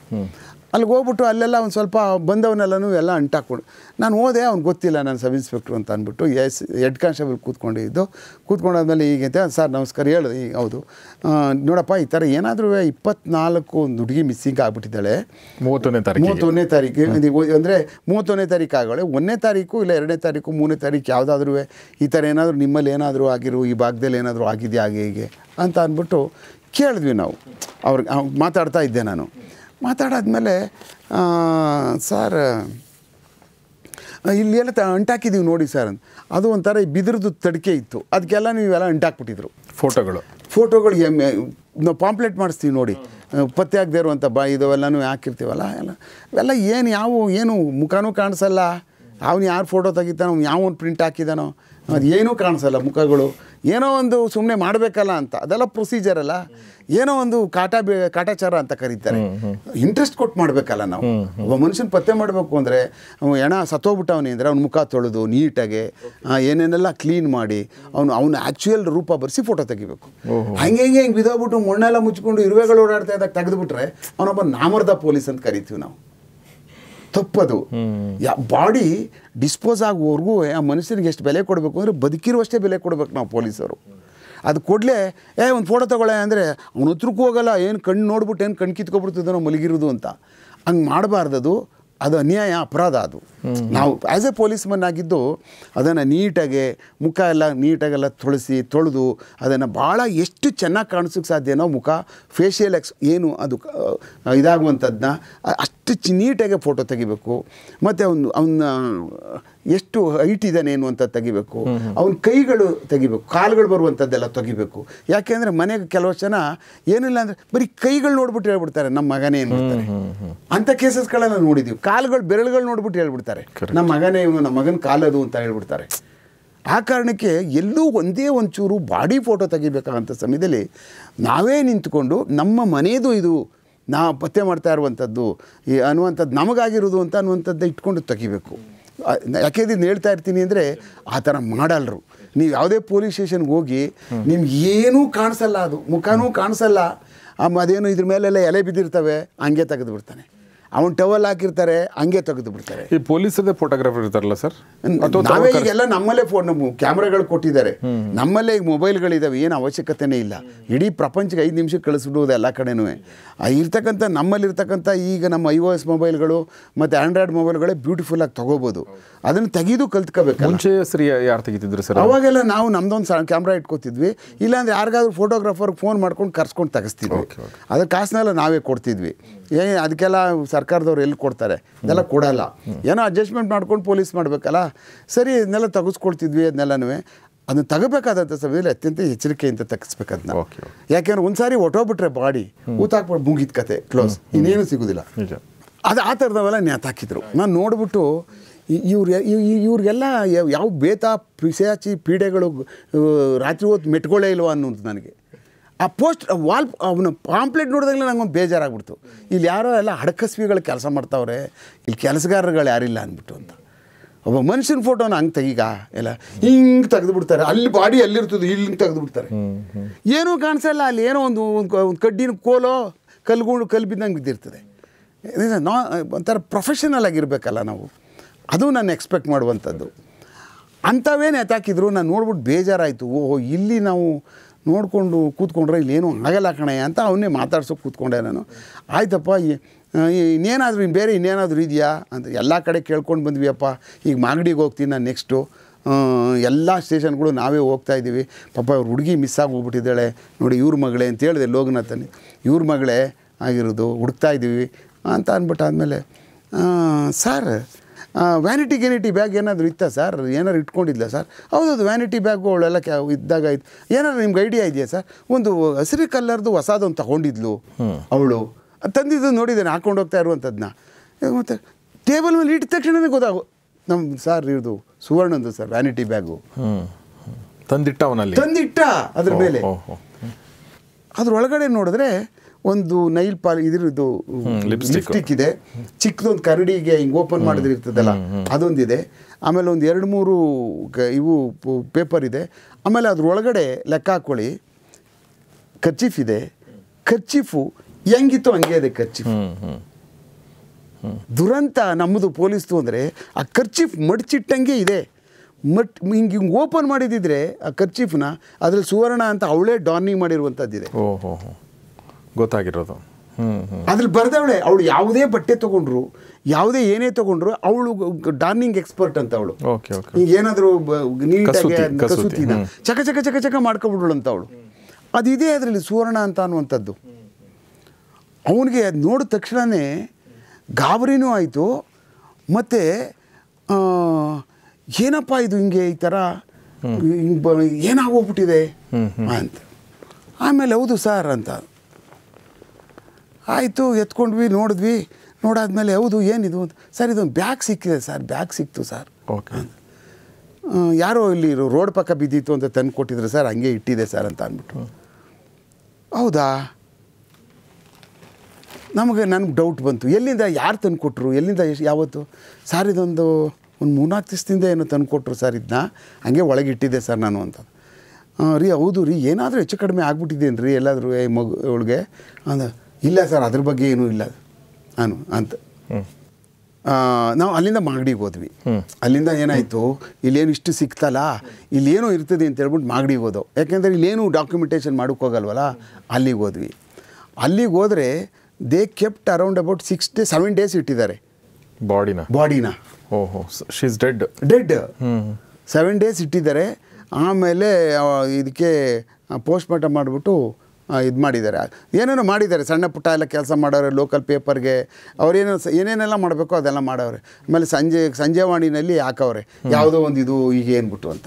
ಅಲ್ಲಿಗೆ ಹೋಗ್ಬಿಟ್ಟು ಅಲ್ಲೆಲ್ಲ ಒಂದು ಸ್ವಲ್ಪ ಬಂದವನ್ನೆಲ್ಲನೂ ಎಲ್ಲ ಅಂಟಾಕೊಂಡು ನಾನು ಹೋದೆ ಅವ್ನು ಗೊತ್ತಿಲ್ಲ ನಾನು ಸಬ್ ಇನ್ಸ್ಪೆಕ್ಟ್ರ್ ಅಂತ ಅಂದ್ಬಿಟ್ಟು ಎಸ್ ಹೆಡ್ ಕಾನ್ಸ್ಟೇಬಲ್ ಕೂತ್ಕೊಂಡಿದ್ದು ಕೂತ್ಕೊಂಡಾದ್ಮೇಲೆ ಈಗಂತೆ ಸರ್ ನಮಸ್ಕಾರ ಹೇಳು ಈಗ ಹೌದು ನೋಡಪ್ಪ ಈ ಥರ ಏನಾದರೂ ಇಪ್ಪತ್ನಾಲ್ಕು ಒಂದು ಹುಡುಗಿ ಮಿಸ್ಸಿಂಗ್ ಆಗಿಬಿಟ್ಟಿದ್ದಾಳೆ ಮೂವತ್ತೊಂದನೇ ತಾರೀಕು ಮೂವತ್ತೊಂದನೇ ತಾರೀಕು ಅಂದರೆ ಮೂವತ್ತೊಂದನೇ ತಾರೀಕು ಆಗೋಳೆ ಒಂದನೇ ತಾರೀಕು ಇಲ್ಲ ಎರಡನೇ ತಾರೀಕು ಮೂರನೇ ತಾರೀಕು ಯಾವುದಾದ್ರೂ ಈ ಥರ ಏನಾದರೂ ನಿಮ್ಮಲ್ಲಿ ಏನಾದರೂ ಆಗಿರು ಈ ಭಾಗದಲ್ಲಿ ಏನಾದರೂ ಆಗಿದೆಯಾ ಹಾಗೆ ಹೀಗೆ ಅಂತ ಅಂದ್ಬಿಟ್ಟು ಕೇಳಿದ್ವಿ ನಾವು ಅವ್ರಿಗೆ ಮಾತಾಡ್ತಾ ಇದ್ದೆ ನಾನು ಮಾತಾಡಾದ್ಮೇಲೆ ಸರ್ ಇಲ್ಲಿ ಎಲ್ಲ ತ ಅಂಟಾಕಿದ್ದೀವಿ ನೋಡಿ ಸರ್ ಅಂತ ಅದು ಒಂಥರ ಬಿದಿರದು ತಡಿಕೆ ಇತ್ತು ಅದಕ್ಕೆಲ್ಲ ನೀವೆಲ್ಲ ಅಂಟಾಕ್ಬಿಟ್ಟಿದ್ರು ಫೋಟೋಗಳು ಫೋಟೋಗಳು ಎಮ್ಮೆ ನಾವು ಪಾಂಪ್ಲೆಟ್ ಮಾಡಿಸ್ತೀವಿ ನೋಡಿ ಪತ್ತೆ ಆಗದೆ ಇರುವಂಥ ಬಾ ಇದವೆಲ್ಲನೂ ಹಾಕಿರ್ತೀವಲ್ಲ ಎಲ್ಲ ಇವೆಲ್ಲ ಏನು ಯಾವ ಏನು ಮುಖನೂ ಕಾಣಿಸಲ್ಲ ಅವನು ಯಾರು ಫೋಟೋ ತೆಗಿತಾನೋ ಅವ್ನು ಯಾವನು ಪ್ರಿಂಟ್ ಹಾಕಿದಾನೋ ಅದು ಏನೂ ಕಾಣಿಸಲ್ಲ ಮುಖಗಳು ಏನೋ ಒಂದು ಸುಮ್ಮನೆ ಮಾಡಬೇಕಲ್ಲ ಅಂತ ಅದೆಲ್ಲ ಪ್ರೊಸೀಜರ್ ಅಲ್ಲ ಏನೋ ಒಂದು ಕಾಟ ಕಾಟಾಚಾರ ಅಂತ ಕರೀತಾರೆ ಇಂಟ್ರೆಸ್ಟ್ ಕೊಟ್ಟು ಮಾಡಬೇಕಲ್ಲ ನಾವು ಒಬ್ಬ ಮನುಷ್ಯನ ಪತ್ತೆ ಮಾಡಬೇಕು ಅಂದರೆ ಎಣ ಸತ್ತೋಗ್ಬಿಟ್ಟವನೇ ಅಂದರೆ ಅವ್ನ ಮುಖ ತೊಳೆದು ನೀಟಾಗಿ ಏನೇನೆಲ್ಲ ಕ್ಲೀನ್ ಮಾಡಿ ಅವನು ಅವನ ಆ್ಯಕ್ಚುಯಲ್ ರೂಪ ಬರೆಸಿ ಫೋಟೋ ತೆಗಿಬೇಕು ಹಂಗೆ ಹಿಂಗೆ ಹಿಂಗೆ ಬಿದ್ದೋಗ್ಬಿಟ್ಟು ಮಣ್ಣೆಲ್ಲ ಮುಚ್ಕೊಂಡು ಇರುವೆಗಳು ಓಡಾಡ್ತಾ ಇದ್ದಾಗ ತೆಗೆದುಬಿಟ್ರೆ ಅವನೊಬ್ಬ ನಾಮರ್ದ ಪೊಲೀಸ್ ಅಂತ ಕರಿತೀವಿ ನಾವು ತಪ್ಪದು ಯಾ ಬಾಡಿ ಡಿಸ್ಪೋಸ್ ಆಗುವವರೆಗೂ ಆ ಮನುಷ್ಯನಿಗೆ ಎಷ್ಟು ಬೆಲೆ ಕೊಡಬೇಕು ಅಂದರೆ ಬದುಕಿರುವಷ್ಟೇ ಬೆಲೆ ಕೊಡಬೇಕು ನಾವು ಪೊಲೀಸರು ಅದು ಕೊಡಲೇ ಏ ಒಂದು ಫೋಟೋ ತೊಗೊಳ್ಳೆ ಅಂದರೆ ಅವನು ಹತ್ರಕ್ಕೂ ಹೋಗಲ್ಲ ಏನು ಕಣ್ಣು ನೋಡ್ಬಿಟ್ಟು ಏನು ಕಣ್ಣು ಕಿತ್ಕೊಬಿಡ್ತಿದ್ದೋ ನಾವು ಮಲಗಿರೋದು ಅಂತ ಹಂಗೆ ಮಾಡಬಾರ್ದದು ಅದು ಅನ್ಯಾಯ ಅಪರಾಧ ಅದು ನಾವು ಆ್ಯಸ್ ಎ ಮನ್ ಆಗಿದ್ದು ಅದನ್ನು ನೀಟಾಗೆ ಮುಖ ಎಲ್ಲ ನೀಟಾಗೆಲ್ಲ ತೊಳಸಿ ತೊಳೆದು ಅದನ್ನು ಭಾಳ ಎಷ್ಟು ಚೆನ್ನಾಗಿ ಕಾಣಿಸೋಕ್ಕೆ ಸಾಧ್ಯನೋ ಮುಖ ಫೇಶಿಯಲ್ ಎಕ್ಸ್ ಏನು ಅದು ಇದಾಗುವಂಥದ್ದನ್ನ ಅಷ್ಟು ಚಿ ನೀಟಾಗೆ ಫೋಟೋ ತೆಗಿಬೇಕು ಮತ್ತು ಅವನು ಅವನ್ನ ಎಷ್ಟು ಹೈಟ್ ಇದ್ದಾನೆ ಏನು ಅಂತ ತೆಗಿಬೇಕು ಅವನ ಕೈಗಳು ತೆಗಿಬೇಕು ಕಾಲುಗಳು ಬರುವಂಥದ್ದೆಲ್ಲ ತೆಗಿಬೇಕು ಯಾಕೆಂದರೆ ಮನೆಗೆ ಕೆಲವು ಜನ ಏನಿಲ್ಲ ಅಂದರೆ ಬರೀ ಕೈಗಳು ನೋಡ್ಬಿಟ್ಟು ಹೇಳ್ಬಿಡ್ತಾರೆ ನಮ್ಮ ಮಗನೇ ಏನು ಮಾಡ್ತಾರೆ ಅಂಥ ಕೇಸಸ್ಗಳೆಲ್ಲ ನೋಡಿದ್ದೀವಿ ಕಾಲುಗಳು ಬೆರಳುಗಳು ನೋಡ್ಬಿಟ್ಟು ಹೇಳ್ಬಿಡ್ತಾರೆ ನಮ್ಮ ಮಗನೇ ಇವನು ನಮ್ಮ ಮಗನ ಕಾಲದು ಅಂತ ಹೇಳ್ಬಿಡ್ತಾರೆ ಆ ಕಾರಣಕ್ಕೆ ಎಲ್ಲೂ ಒಂದೇ ಒಂಚೂರು ಬಾಡಿ ಫೋಟೋ ತೆಗಿಬೇಕಾದಂಥ ಸಮಯದಲ್ಲಿ ನಾವೇ ನಿಂತ್ಕೊಂಡು ನಮ್ಮ ಮನೆಯದು ಇದು ನಾವು ಪತ್ತೆ ಮಾಡ್ತಾ ಇರುವಂಥದ್ದು ಈ ಅನ್ನುವಂಥದ್ದು ನಮಗಾಗಿರೋದು ಅಂತ ಅನ್ನುವಂಥದ್ದು ಇಟ್ಕೊಂಡು ತೆಗಿಬೇಕು ಯಾಕೆ ಇದನ್ನು ಹೇಳ್ತಾ ಇರ್ತೀನಿ ಅಂದರೆ ಆ ಥರ ಮಾಡಲ್ರು ನೀವು ಯಾವುದೇ ಪೊಲೀಸ್ ಸ್ಟೇಷನ್ಗೆ ಹೋಗಿ ನಿಮ್ಗೆ ಏನೂ ಕಾಣಿಸಲ್ಲ ಅದು ಮುಖನೂ ಕಾಣಿಸಲ್ಲ ಅದೇನು ಇದ್ರ ಮೇಲೆಲ್ಲ ಎಲೆ ಬಿದ್ದಿರ್ತವೆ ಹಂಗೆ ತೆಗೆದು ಬಿಡ್ತಾನೆ ಅವನು ಟವಲ್ ಹಾಕಿರ್ತಾರೆ ಹಂಗೆ ತೆಗೆದು ಬಿಡ್ತಾರೆ ಈ ಪೊಲೀಸದೇ ಫೋಟೋಗ್ರಾಫರ್ ಇರ್ತಾರಲ್ಲ ಸರ್ ನಾವೇ ಈಗೆಲ್ಲ ನಮ್ಮಲ್ಲೇ ಫೋನ್ ಕ್ಯಾಮ್ರಾಗಳು ಕೊಟ್ಟಿದ್ದಾರೆ ನಮ್ಮಲ್ಲೇ ಈಗ ಮೊಬೈಲ್ಗಳಿದ್ದಾವೆ ಏನು ಅವಶ್ಯಕತೆನೇ ಇಲ್ಲ ಇಡೀ ಪ್ರಪಂಚಕ್ಕೆ ಐದು ನಿಮಿಷ ಕಳಿಸ್ಬಿಡುವುದು ಎಲ್ಲ ಕಡೆನೂ ಇರ್ತಕ್ಕಂಥ ನಮ್ಮಲ್ಲಿರ್ತಕ್ಕಂಥ ಈಗ ನಮ್ಮ ಐ ಒ ಎಸ್ ಮೊಬೈಲ್ಗಳು ಮತ್ತು ಆ್ಯಂಡ್ರಾಯ್ಡ್ ಮೊಬೈಲ್ಗಳೇ ಬ್ಯೂಟಿಫುಲ್ ಆಗಿ ತೊಗೋಬೋದು ಅದನ್ನು ತೆಗೆದು ಕಲ್ತ್ಕೋಬೇಕು ಮುಂಚೆ ಯಾರು ತೆಗಿತಿದ್ರು ಸರ್ ಅವಾಗೆಲ್ಲ ನಾವು ನಮ್ದೊಂದು ಸಣ್ಣ ಕ್ಯಾಮ್ರಾ ಇಟ್ಕೋತಿದ್ವಿ ಇಲ್ಲಾಂದ್ರೆ ಯಾರಿಗಾದ್ರೂ ಫೋಟೋಗ್ರಾಫರ್ಗೆ ಫೋನ್ ಮಾಡ್ಕೊಂಡು ಕರ್ಸ್ಕೊಂಡು ತೆಗಿಸ್ತಿದ್ವಿ ಅದ್ರ ಕಾಸನ್ನೆಲ್ಲ ನಾವೇ ಕೊಡ್ತಿದ್ವಿ ಏನು ಅದಕ್ಕೆಲ್ಲ ಸರ್ಕಾರದವ್ರು ಎಲ್ಲಿ ಕೊಡ್ತಾರೆ ಇದೆಲ್ಲ ಕೊಡಲ್ಲ ಏನೋ ಅಡ್ಜಸ್ಟ್ಮೆಂಟ್ ಮಾಡ್ಕೊಂಡು ಪೊಲೀಸ್ ಮಾಡಬೇಕಲ್ಲ ಸರಿ ಇದನ್ನೆಲ್ಲ ತೆಗೆಸ್ಕೊಳ್ತಿದ್ವಿ ಅದನ್ನೆಲ್ಲನೂ ಅದನ್ನು ತಗಬೇಕಾದಂಥ ಸಮಯದಲ್ಲಿ ಅತ್ಯಂತ ಎಚ್ಚರಿಕೆಯಿಂದ ಓಕೆ ಯಾಕೆಂದ್ರೆ ಒಂದು ಸಾರಿ ಹೊಟ್ಟೋಗ್ಬಿಟ್ರೆ ಬಾಡಿ ಊತಾಕ್ಬಿಟ್ಟು ಮುಗಿದ ಕತೆ ಕ್ಲೋಸ್ ಇನ್ನೇನು ಸಿಗೋದಿಲ್ಲ ಅದು ಆ ಥರದವೆಲ್ಲ ನೇತಾಕಿದ್ರು ನಾನು ನೋಡ್ಬಿಟ್ಟು ಇವ್ರ ಇವ್ರಿಗೆಲ್ಲ ಯಾವ ಬೇತ ಪಿಸಾಚಿ ಪೀಡೆಗಳು ರಾತ್ರಿ ಹೊತ್ತು ಮೆಟ್ಕೊಳ್ಳೇ ಇಲ್ವಾ ಅನ್ನೋದು ನನಗೆ ಆ ಪೋಸ್ಟ್ ವಾಲ್ ಅವನ ಪಾಂಪ್ಲೆಟ್ ನೋಡಿದಾಗಲೇ ನಂಗೊಂದು ಬೇಜಾರಾಗ್ಬಿಡ್ತು ಇಲ್ಲಿ ಯಾರೋ ಎಲ್ಲ ಹಡಕಸ್ವಿಗಳು ಕೆಲಸ ಮಾಡ್ತಾವ್ರೆ ಇಲ್ಲಿ ಕೆಲಸಗಾರರುಗಳು ಯಾರಿಲ್ಲ ಅಂದ್ಬಿಟ್ಟು ಅಂತ ಒಬ್ಬ ಮನುಷ್ಯನ ಫೋಟೋನ ಹಂಗೆ ತೆಗೀಗ ಎಲ್ಲ ಹಿಂಗೆ ಬಿಡ್ತಾರೆ ಅಲ್ಲಿ ಬಾಡಿ ಅಲ್ಲಿರ್ತದೆ ಇಲ್ಲಿ ಬಿಡ್ತಾರೆ ಏನೂ ಕಾಣಿಸಲ್ಲ ಅಲ್ಲಿ ಏನೋ ಒಂದು ಒಂದು ಕಡ್ಡಿನ ಕೋಲೋ ಕಲ್ಗೊಂಡು ಕಲ್ಲು ಬಿದ್ದಂಗೆ ಬಿದ್ದಿರ್ತದೆ ನಾ ಒಂಥರ ಪ್ರೊಫೆಷನಲ್ ಆಗಿರಬೇಕಲ್ಲ ನಾವು ಅದು ನಾನು ಎಕ್ಸ್ಪೆಕ್ಟ್ ಮಾಡುವಂಥದ್ದು ಅಂಥವೇನು ಎತ್ತಾಕಿದ್ರು ನಾನು ನೋಡ್ಬಿಟ್ಟು ಬೇಜಾರಾಯಿತು ಓಹೋ ಇಲ್ಲಿ ನಾವು ನೋಡಿಕೊಂಡು ಕೂತ್ಕೊಂಡ್ರೆ ಇಲ್ಲೇನು ಆಗಲ್ಲ ಕಣೆ ಅಂತ ಅವನ್ನೇ ಮಾತಾಡ್ಸೋಕೆ ಕೂತ್ಕೊಂಡೆ ನಾನು ಆಯ್ತಪ್ಪ ಇನ್ನೇನಾದರೂ ಇನ್ನು ಬೇರೆ ಇನ್ನೇನಾದರೂ ಇದೆಯಾ ಅಂತ ಎಲ್ಲ ಕಡೆ ಕೇಳ್ಕೊಂಡು ಬಂದ್ವಿ ಅಪ್ಪ ಈಗ ಮಾಗಡಿಗೆ ಹೋಗ್ತೀನಿ ನಾನು ನೆಕ್ಸ್ಟು ಎಲ್ಲ ಸ್ಟೇಷನ್ಗಳು ನಾವೇ ಹೋಗ್ತಾ ಇದ್ದೀವಿ ಪಾಪ ಅವ್ರ ಹುಡುಗಿ ಮಿಸ್ ಆಗೋಗ್ಬಿಟ್ಟಿದ್ದಾಳೆ ನೋಡಿ ಇವ್ರ ಮಗಳೇ ಅಂತ ಹೇಳಿದೆ ಲೋಗನಾಥನಿ ಇವ್ರ ಮಗಳೇ ಆಗಿರೋದು ಹುಡುಕ್ತಾ ಇದ್ದೀವಿ ಅಂತ ಅಂದ್ಬಿಟ್ಟು ಆದಮೇಲೆ ಸರ್ ವ್ಯಾನಿಟಿ ಗ್ಯಾನಿಟಿ ಬ್ಯಾಗ್ ಏನಾದರೂ ಇತ್ತ ಸರ್ ಏನಾದ್ರು ಇಟ್ಕೊಂಡಿದ್ಲಾ ಸರ್ ಹೌದೌದು ವ್ಯಾನಿಟಿ ಬ್ಯಾಗು ಅವಳೆಲ್ಲ ಕ್ಯಾ ಇದ್ದಾಗ ಇತ್ತು ಏನಾದ್ರು ನಿಮ್ಗೆ ಐಡಿಯಾ ಇದೆಯಾ ಸರ್ ಒಂದು ಹಸಿರು ಕಲ್ಲರ್ದು ಹೊಸದೊಂದು ತಗೊಂಡಿದ್ಲು ಅವಳು ತಂದಿದ್ದು ನೋಡಿದ್ದೇನೆ ಹಾಕೊಂಡು ಹೋಗ್ತಾ ಇರುವಂಥದ್ದನ್ನ ಮತ್ತು ಟೇಬಲ್ ಮೇಲೆ ಇಟ್ಟ ತಕ್ಷಣವೇ ಗೊತ್ತಾಗು ನಮ್ಮ ಸರ್ ಇರೋದು ಸುವರ್ಣಂದು ಸರ್ ವ್ಯಾನಿಟಿ ಬ್ಯಾಗು ತಂದಿಟ್ಟ ಅವನಲ್ಲಿ ತಂದಿಟ್ಟ ಅದ್ರ ಮೇಲೆ ಅದ್ರೊಳಗಡೆ ನೋಡಿದ್ರೆ ಒಂದು ನೈಲ್ ಪಾಲ್ ಇದ್ರದ್ದು ಲಿಪ್ಸ್ಟಿಕ್ ಇದೆ ಚಿಕ್ಕದೊಂದು ಕರಡಿಗೆ ಹಿಂಗೆ ಓಪನ್ ಮಾಡಿದ್ರೆ ಇರ್ತದಲ್ಲ ಅದೊಂದಿದೆ ಆಮೇಲೆ ಒಂದು ಎರಡು ಮೂರು ಇವು ಪೇಪರ್ ಇದೆ ಆಮೇಲೆ ಅದ್ರೊಳಗಡೆ ಲೆಕ್ಕ ಹಾಕೊಳ್ಳಿ ಕರ್ಚೀಫ್ ಇದೆ ಖರ್ಚಿಫು ಹೆಂಗಿತ್ತು ಹಂಗೆ ಇದೆ ಖರ್ಚಿಫ್ ದುರಂತ ನಮ್ಮದು ಪೊಲೀಸ್ದು ಅಂದರೆ ಆ ಕರ್ಚೀಫ್ ಮಡಚಿಟ್ಟಂಗೆ ಇದೆ ಮಟ್ ಹಿಂಗೆ ಹಿಂಗೆ ಓಪನ್ ಮಾಡಿದಿದ್ರೆ ಆ ಖರ್ಚಿಫ್ನ ಅದ್ರಲ್ಲಿ ಸುವರ್ಣ ಅಂತ ಅವಳೇ ಡಾರ್ನಿಂಗ್ ಮಾಡಿರುವಂಥದ್ದಿದೆ ಗೊತ್ತಾಗಿರೋದು ಅದ್ರಲ್ಲಿ ಬರ್ದವಳೆ ಅವಳು ಯಾವುದೇ ಬಟ್ಟೆ ತೊಗೊಂಡ್ರು ಯಾವುದೇ ಏನೇ ತೊಗೊಂಡ್ರು ಅವಳು ಡಾರ್ನಿಂಗ್ ಎಕ್ಸ್ಪರ್ಟ್ ಅಂತ ಅವಳು ಈಗ ಏನಾದರೂ ನೀಟಾಗಿ ಚಕ ಚಕ ಚಕ ಚಕ ಮಾಡ್ಕೊಬಿಡಳು ಅಂತ ಅವಳು ಅದಿದೆ ಅದರಲ್ಲಿ ಸುವರ್ಣ ಅಂತ ಅನ್ನುವಂಥದ್ದು ಅವನಿಗೆ ಅದು ನೋಡಿದ ತಕ್ಷಣವೇ ಗಾಬರಿನೂ ಆಯಿತು ಮತ್ತು ಏನಪ್ಪ ಇದು ಹಿಂಗೆ ಈ ಥರ ಏನಾಗೋಗ್ಬಿಟ್ಟಿದೆ ಅಂತ ಆಮೇಲೆ ಹೌದು ಸರ್ ಅಂತ ಆಯಿತು ಎತ್ಕೊಂಡ್ವಿ ನೋಡಿದ್ವಿ ನೋಡಾದ್ಮೇಲೆ ಹೌದು ಏನಿದು ಅಂತ ಸರ್ ಇದೊಂದು ಬ್ಯಾಗ್ ಸಿಕ್ಕಿದೆ ಸರ್ ಬ್ಯಾಗ್ ಸಿಕ್ತು ಸರ್ ಓಕೆ ಯಾರೋ ಇಲ್ಲಿ ರೋಡ್ ಪಕ್ಕ ಬಿದ್ದಿತ್ತು ಅಂತ ತಂದು ಕೊಟ್ಟಿದ್ರೆ ಸರ್ ಹಂಗೆ ಇಟ್ಟಿದೆ ಸರ್ ಅಂತ ಅಂದ್ಬಿಟ್ಟು ಹೌದಾ ನಮಗೆ ನನಗೆ ಡೌಟ್ ಬಂತು ಎಲ್ಲಿಂದ ಯಾರು ತಂದು ಕೊಟ್ಟರು ಎಲ್ಲಿಂದ ಯಾವತ್ತು ಸರ್ ಇದೊಂದು ಒಂದು ಮೂರ್ನಾಲ್ಕು ದಿವಸದಿಂದ ಏನೋ ತಂದು ಕೊಟ್ಟರು ಸರ್ ಇದನ್ನ ಹಂಗೆ ಒಳಗೆ ಇಟ್ಟಿದ್ದೆ ಸರ್ ನಾನು ಅಂತ ರೀ ಹೌದು ರೀ ಏನಾದರೂ ಹೆಚ್ಚು ಕಡಿಮೆ ಆಗ್ಬಿಟ್ಟಿದ್ದೇನೆ ರೀ ಎಲ್ಲಾದರೂ ಮಗು ಅವಳಿಗೆ ಅಂದ ಇಲ್ಲ ಸರ್ ಅದ್ರ ಬಗ್ಗೆ ಏನೂ ಇಲ್ಲ ನಾನು ಅಂತ ನಾವು ಅಲ್ಲಿಂದ ಮಾಗಡಿಗೆ ಹೋದ್ವಿ ಅಲ್ಲಿಂದ ಏನಾಯಿತು ಇಲ್ಲೇನು ಇಷ್ಟು ಸಿಕ್ತಲ್ಲ ಇಲ್ಲೇನೋ ಇರ್ತದೆ ಅಂತ ಹೇಳ್ಬಿಟ್ಟು ಮಾಗಡಿಗೆ ಹೋದವು ಯಾಕೆಂದರೆ ಇಲ್ಲೇನು ಡಾಕ್ಯುಮೆಂಟೇಷನ್ ಮಾಡೋಕ್ಕೋಗಲ್ವಲ್ಲ ಅಲ್ಲಿಗೆ ಹೋದ್ವಿ ಅಲ್ಲಿಗೆ ಹೋದರೆ they kept around about six day seven days ಇಟ್ಟಿದ್ದಾರೆ ಬಾಡಿನ ಬಾಡಿನ ಓಹೋ she's dead dead seven days ಇಟ್ಟಿದ್ದಾರೆ ಆಮೇಲೆ ಇದಕ್ಕೆ ಪೋಸ್ಟ್ ಮಾರ್ಟಮ್ ಮಾಡಿಬಿಟ್ಟು ಇದು ಮಾಡಿದ್ದಾರೆ ಏನೇನೋ ಮಾಡಿದ್ದಾರೆ ಸಣ್ಣ ಪುಟ್ಟ ಎಲ್ಲ ಕೆಲಸ ಮಾಡೋರು ಲೋಕಲ್ ಪೇಪರ್ಗೆ ಅವ್ರೇನು ಏನೇನೆಲ್ಲ ಮಾಡಬೇಕು ಅದೆಲ್ಲ ಮಾಡವ್ರೆ ಆಮೇಲೆ ಸಂಜೆ ಸಂಜೆವಾಣಿನಲ್ಲಿ ಹಾಕವ್ರೆ ಯಾವುದೋ ಒಂದು ಇದು ಈಗ ಏನ್ಬಿಟ್ಟು ಅಂತ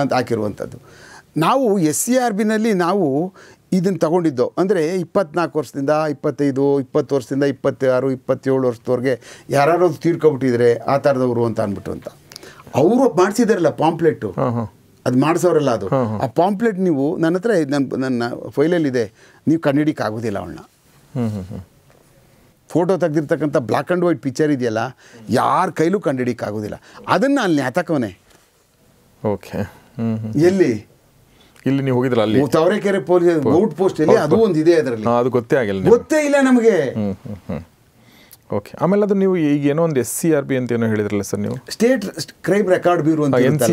ಅಂತ ಹಾಕಿರುವಂಥದ್ದು ನಾವು ಎಸ್ ಸಿ ಆರ್ ಬಿನಲ್ಲಿ ನಾವು ಇದನ್ನು ತಗೊಂಡಿದ್ದೋ ಅಂದರೆ ಇಪ್ಪತ್ನಾಲ್ಕು ವರ್ಷದಿಂದ ಇಪ್ಪತ್ತೈದು ಇಪ್ಪತ್ತು ವರ್ಷದಿಂದ ಇಪ್ಪತ್ತಾರು ಇಪ್ಪತ್ತೇಳು ವರ್ಷದವರೆಗೆ ಯಾರು ತೀರ್ಕೊಬಿಟ್ಟಿದ್ರೆ ಆ ಥರದವರು ಅಂತ ಅಂದ್ಬಿಟ್ಟು ಅಂತ ಅವರು ಮಾಡಿಸಿದಾರಲ್ಲ ಪಾಂಪ್ಲೆಟು ಅದು ಮಾಡಿಸೋರಲ್ಲ ಅದು ಆ ಪಾಂಪ್ಲೆಟ್ ನೀವು ನನ್ನ ಹತ್ರ ನನ್ನ ನನ್ನ ಫೈಲಲ್ಲಿದೆ ನೀವು ಕನ್ನಡಿಗೆ ಆಗೋದಿಲ್ಲ ಅವಳನ್ನ ಫೋಟೋ ತೆಗೆದಿರ್ತಕ್ಕಂಥ ಬ್ಲ್ಯಾಕ್ ಆ್ಯಂಡ್ ವೈಟ್ ಪಿಕ್ಚರ್ ಇದೆಯಲ್ಲ ಯಾರ ಕೈಲೂ ಆಗೋದಿಲ್ಲ ಅದನ್ನು ಅಲ್ಲಿ ಹತಕವನೇ ಓಕೆ ಎಲ್ಲಿ ಇಲ್ಲಿ ನೀವು ಹೋಗಿದ್ರಲ್ಲ ಅಲ್ಲಿ ತವರೆಕೆರೆ ಪೊಲೀಸ್ ಔಟ್ ಪೋಸ್ಟ್ ಅಲ್ಲಿ ಅದು ಒಂದು ಇದೆ ಅದರಲ್ಲಿ ಅದು ಗೊತ್ತೇ ಆಗಿಲ್ಲ ಗೊತ್ತೇ ಇಲ್ಲ ನಮಗೆ ಓಕೆ ಆಮೇಲೆ ಅದು ನೀವು ಈಗ ಏನೋ ಒಂದು ಎಸ್ ಸಿ ಆರ್ ಬಿ ಅಂತ ಏನೋ ಹೇಳಿದ್ರಲ್ಲ ಸರ್ ನೀವು ಸ್ಟೇಟ್ ಕ್ರೈಮ್ ರೆಕಾರ್ಡ್ ಬ್ಯೂರೋ ಅಂತ